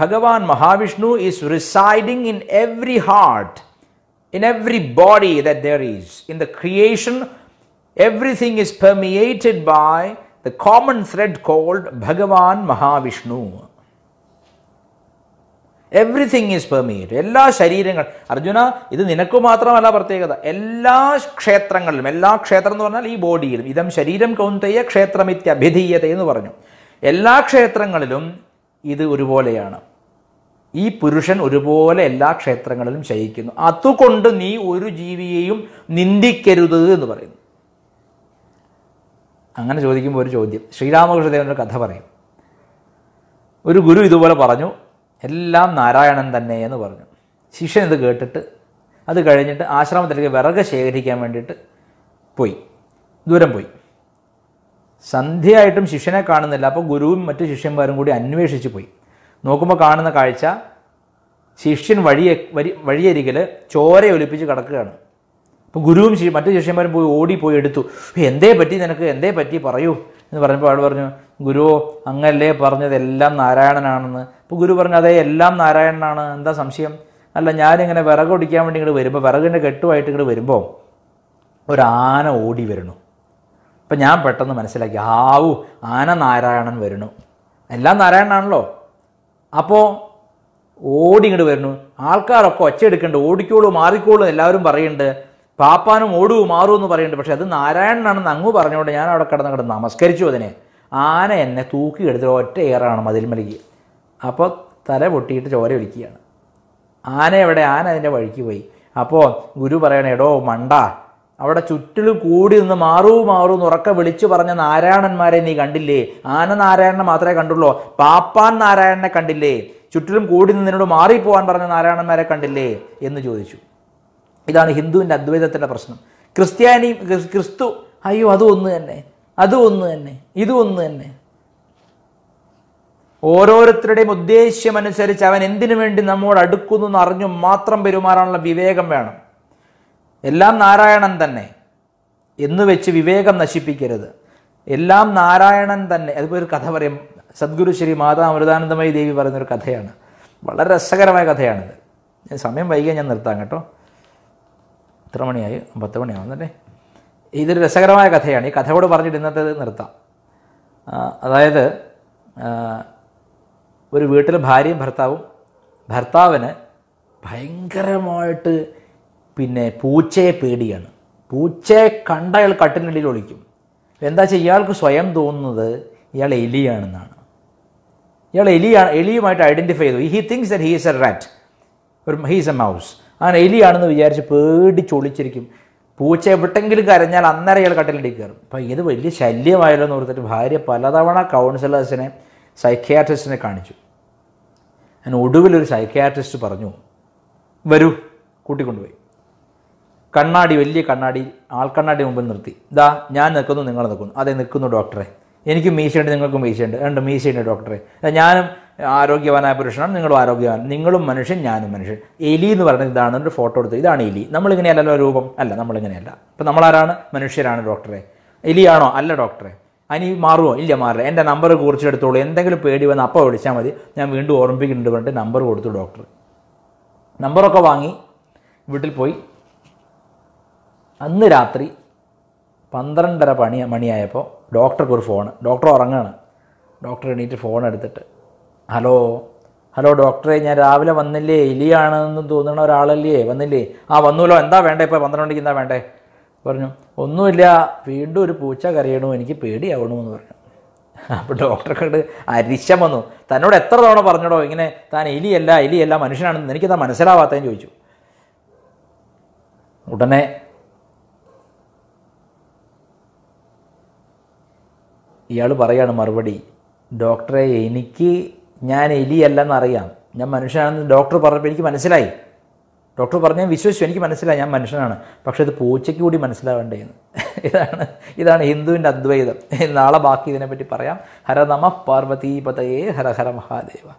Bhagavan Mahavishnu is residing in every heart in every body that there is in the creation everything is permeated by the common thread called Bhagavan Mahavishnu everything is permeate എല്ലാ ശരീരങ്ങൾ അർജുന ഇത് നിനക്ക് മാത്രമല്ല പ്രത്യേകത എല്ലാ ക്ഷേത്രങ്ങളിലും എല്ലാ ക്ഷേത്രം എന്ന് പറഞ്ഞാൽ ഈ ബോഡിയിലും ഇതം ശരീരം കൗന്തയ ക്ഷേത്രമിത്യഭിധീയത എന്ന് പറഞ്ഞു എല്ലാ ക്ഷേത്രങ്ങളിലും ഇത് ഒരുപോലെയാണ് ഈ പുരുഷൻ ഒരുപോലെ എല്ലാ ക്ഷേത്രങ്ങളിലും ശയിക്കുന്നു അതുകൊണ്ട് നീ ഒരു ജീവിയെയും നിന്ദിക്കരുത് എന്ന് പറയുന്നു അങ്ങനെ ചോദിക്കുമ്പോൾ ഒരു ചോദ്യം ശ്രീരാമകൃഷ്ണദേവനൊരു കഥ പറയും ഒരു ഗുരു ഇതുപോലെ പറഞ്ഞു എല്ലാം നാരായണൻ തന്നെ എന്ന് പറഞ്ഞു ശിഷ്യൻ ഇത് കേട്ടിട്ട് അത് കഴിഞ്ഞിട്ട് ആശ്രമത്തിലേക്ക് വിറക് ശേഖരിക്കാൻ വേണ്ടിയിട്ട് പോയി ദൂരം പോയി സന്ധ്യയായിട്ടും ശിഷ്യനെ കാണുന്നില്ല അപ്പോൾ ഗുരുവും മറ്റു ശിഷ്യന്മാരും കൂടി അന്വേഷിച്ച് പോയി നോക്കുമ്പോൾ കാണുന്ന കാഴ്ച ശിഷ്യൻ വഴിയെ വരി വഴിയരികിൽ ചോര ഒലിപ്പിച്ച് കിടക്കുകയാണ് അപ്പോൾ ഗുരുവും മറ്റു ശിഷ്യന്മാരും പോയി ഓടി പോയി എടുത്തു എന്തേ പറ്റി നിനക്ക് എന്തേ പറ്റി പറയൂ എന്ന് പറഞ്ഞപ്പോൾ ആൾ പറഞ്ഞു ഗുരു അങ്ങല്ലേ പറഞ്ഞത് എല്ലാം നാരായണനാണെന്ന് അപ്പോൾ ഗുരു പറഞ്ഞു അതേ എല്ലാം നാരായണനാണ് എന്താ സംശയം അല്ല ഞാനിങ്ങനെ വിറകൊടിക്കാൻ വേണ്ടി ഇങ്ങോട്ട് വരുമ്പോൾ വിറകിൻ്റെ കെട്ടുമായിട്ട് ഇങ്ങോട്ട് വരുമ്പോൾ ഒരാന ഓടി വരണു അപ്പം ഞാൻ പെട്ടെന്ന് മനസ്സിലാക്കി ആവു ആന നാരായണൻ വരുന്നു എല്ലാം നാരായണനാണല്ലോ അപ്പോൾ ഓടി ഇങ്ങോട്ട് വരുന്നു ആൾക്കാരൊക്കെ ഒച്ച എടുക്കേണ്ട ഓടിക്കോളൂ മാറിക്കോളൂ എല്ലാവരും പറയുന്നുണ്ട് പാപ്പാനും ഓടുവും മാറും എന്ന് പറയുന്നുണ്ട് പക്ഷേ അത് നാരായണനാണെന്ന് അങ്ങ് പറഞ്ഞുകൊണ്ട് ഞാൻ അവിടെ കിടന്ന് കിടന്ന് നമസ്കരിച്ചു അതിനെ ആന എന്നെ തൂക്കിയെടുത്തിട്ട് ഒറ്റ ഏറാണ് മതിൽ മലകി അപ്പോൾ തല പൊട്ടിയിട്ട് ചോര ഒലിക്കുകയാണ് ആന എവിടെ ആന അതിൻ്റെ വഴിക്ക് പോയി അപ്പോൾ ഗുരു പറയണേ എടോ മണ്ട അവിടെ ചുറ്റിലും കൂടി നിന്ന് മാറൂ മാറൂ എന്ന് ഉറക്കെ വിളിച്ചു പറഞ്ഞ നാരായണന്മാരെ നീ കണ്ടില്ലേ ആന നാരായണനെ മാത്രമേ കണ്ടുള്ളൂ പാപ്പാൻ നാരായണനെ കണ്ടില്ലേ ചുറ്റിലും കൂടി നിന്നോട് മാറിപ്പോവാൻ പറഞ്ഞ നാരായണന്മാരെ കണ്ടില്ലേ എന്ന് ചോദിച്ചു ഇതാണ് ഹിന്ദുവിൻ്റെ അദ്വൈതത്തിൻ്റെ പ്രശ്നം ക്രിസ്ത്യാനി ക്രിസ്തു അയ്യോ അതും ഒന്ന് തന്നെ അതും ഒന്ന് തന്നെ ഇതും ഒന്ന് തന്നെ ഓരോരുത്തരുടെയും ഉദ്ദേശ്യമനുസരിച്ച് അവൻ എന്തിനു വേണ്ടി നമ്മോട് അടുക്കുന്നു എന്ന് അറിഞ്ഞു മാത്രം പെരുമാറാനുള്ള വിവേകം വേണം എല്ലാം നാരായണൻ തന്നെ എന്ന് വെച്ച് വിവേകം നശിപ്പിക്കരുത് എല്ലാം നാരായണൻ തന്നെ അതിപ്പോൾ ഒരു കഥ പറയും സദ്ഗുരു ശ്രീ മാതാ അമൃതാനന്ദമയി ദേവി പറയുന്നൊരു കഥയാണ് വളരെ രസകരമായ കഥയാണിത് സമയം വൈകിയാൽ ഞാൻ നിർത്താം കേട്ടോ എത്ര മണിയായി പത്ത് മണിയാവുന്നല്ലേ ഇതൊരു രസകരമായ കഥയാണ് ഈ കഥയോട് പറഞ്ഞിട്ട് ഇന്നത്തെ നിർത്താം അതായത് ഒരു വീട്ടിൽ ഭാര്യയും ഭർത്താവും ഭർത്താവിന് ഭയങ്കരമായിട്ട് പിന്നെ പൂച്ചയെ പേടിയാണ് പൂച്ചയെ കണ്ട അയാൾ കട്ടിലിനിടയിൽ ഒളിക്കും എന്താ വെച്ചാൽ ഇയാൾക്ക് സ്വയം തോന്നുന്നത് ഇയാൾ എലിയാണെന്നാണ് ഇയാൾ എലിയാണ് എലിയുമായിട്ട് ഐഡൻറ്റിഫൈ ചെയ്തു he thinks that he's a rat ഒരു ഹീസ് എ മൗസ് അങ്ങനെ എലിയാണെന്ന് വിചാരിച്ച് പേടിച്ചൊളിച്ചിരിക്കും പൂച്ച എവിടെങ്കിലും കരഞ്ഞാൽ അന്നേരം ഇയാൾ കട്ടിലിട്ട് കയറും അപ്പം ഇത് വലിയ ശല്യമായല്ലോ എന്ന് ഓർത്തിട്ട് ഭാര്യ പലതവണ കൗൺസിലേഴ്സിനെ സൈക്യാട്രിസ്റ്റിനെ കാണിച്ചു അതിന് ഒരു സൈക്യാട്രിസ്റ്റ് പറഞ്ഞു വരൂ കൂട്ടിക്കൊണ്ടുപോയി കണ്ണാടി വലിയ കണ്ണാടി ആൾക്കണ്ണാടി മുമ്പിൽ നിർത്തി ഇതാ ഞാൻ നിൽക്കുന്നു നിങ്ങൾ നിൽക്കുന്നു അതെ നിൽക്കുന്നു ഡോക്ടറെ എനിക്കും മീശയുണ്ട് നിങ്ങൾക്കും മീശയുണ്ട് രണ്ട് മീശയുണ്ട് ഡോക്ടറെ ഞാനും ആരോഗ്യവാനായ പുരുഷനാണ് നിങ്ങളും ആരോഗ്യവാനാണ് നിങ്ങളും മനുഷ്യൻ ഞാനും മനുഷ്യൻ എലി എന്ന് പറയുന്നത് ഇതാണ് ഒരു ഫോട്ടോ എടുത്ത് ഇതാണ് എലി നമ്മളിങ്ങനെയല്ലല്ലോ രൂപം അല്ല നമ്മളിങ്ങനെയല്ല അപ്പോൾ നമ്മളാരാണ് മനുഷ്യരാണ് ഡോക്ടറെ എലിയാണോ അല്ല ഡോക്ടറെ അനി മാറുമോ ഇല്ല മാറില്ല എൻ്റെ നമ്പർ കുറിച്ചെടുത്തോളൂ എന്തെങ്കിലും പേടി വന്ന് അപ്പോൾ വിളിച്ചാൽ മതി ഞാൻ വീണ്ടും ഓർമ്മിപ്പിക്കുന്നുണ്ട് പറഞ്ഞിട്ട് നമ്പർ കൊടുത്തു ഡോക്ടർ നമ്പറൊക്കെ വാങ്ങി വീട്ടിൽ പോയി അന്ന് രാത്രി പന്ത്രണ്ടര പണി മണിയായപ്പോൾ ഡോക്ടർക്ക് ഒരു ഫോണ് ഡോക്ടർ ഉറങ്ങാണ് ഡോക്ടർ എണീറ്റ് ഫോൺ എടുത്തിട്ട് ഹലോ ഹലോ ഡോക്ടറെ ഞാൻ രാവിലെ വന്നില്ലേ എലിയാണെന്ന് തോന്നുന്ന ഒരാളല്ലേ വന്നില്ലേ ആ വന്നൂലോ എന്താ വേണ്ടേ ഇപ്പോൾ മണിക്ക് എന്താ വേണ്ടേ പറഞ്ഞു ഒന്നുമില്ല വീണ്ടും ഒരു പൂച്ച കറിയണോ എനിക്ക് പേടിയാവണമെന്ന് പറഞ്ഞു അപ്പോൾ ഡോക്ടർക്കോട് അരിശം വന്നു തന്നോട് എത്ര തവണ പറഞ്ഞടോ ഇങ്ങനെ താൻ എലിയല്ല എലിയല്ല മനുഷ്യനാണെന്ന് എനിക്കതാ മനസ്സിലാവാത്തതെന്ന് ചോദിച്ചു ഉടനെ ഇയാൾ പറയുകയാണ് മറുപടി ഡോക്ടറെ എനിക്ക് ഞാൻ എലിയല്ലെന്നറിയാം ഞാൻ മനുഷ്യനാണെന്ന് ഡോക്ടർ പറഞ്ഞപ്പോൾ എനിക്ക് മനസ്സിലായി ഡോക്ടർ പറഞ്ഞാൽ വിശ്വസിച്ചു എനിക്ക് മനസ്സിലായി ഞാൻ മനുഷ്യനാണ് പക്ഷേ ഇത് പൂച്ചയ്ക്ക് കൂടി മനസ്സിലാവേണ്ടതെന്ന് ഇതാണ് ഇതാണ് ഹിന്ദുവിൻ്റെ അദ്വൈതം നാളെ ബാക്കി ഇതിനെപ്പറ്റി പറയാം ഹര നമ ഹരഹര ഹര ഹര മഹാദേവ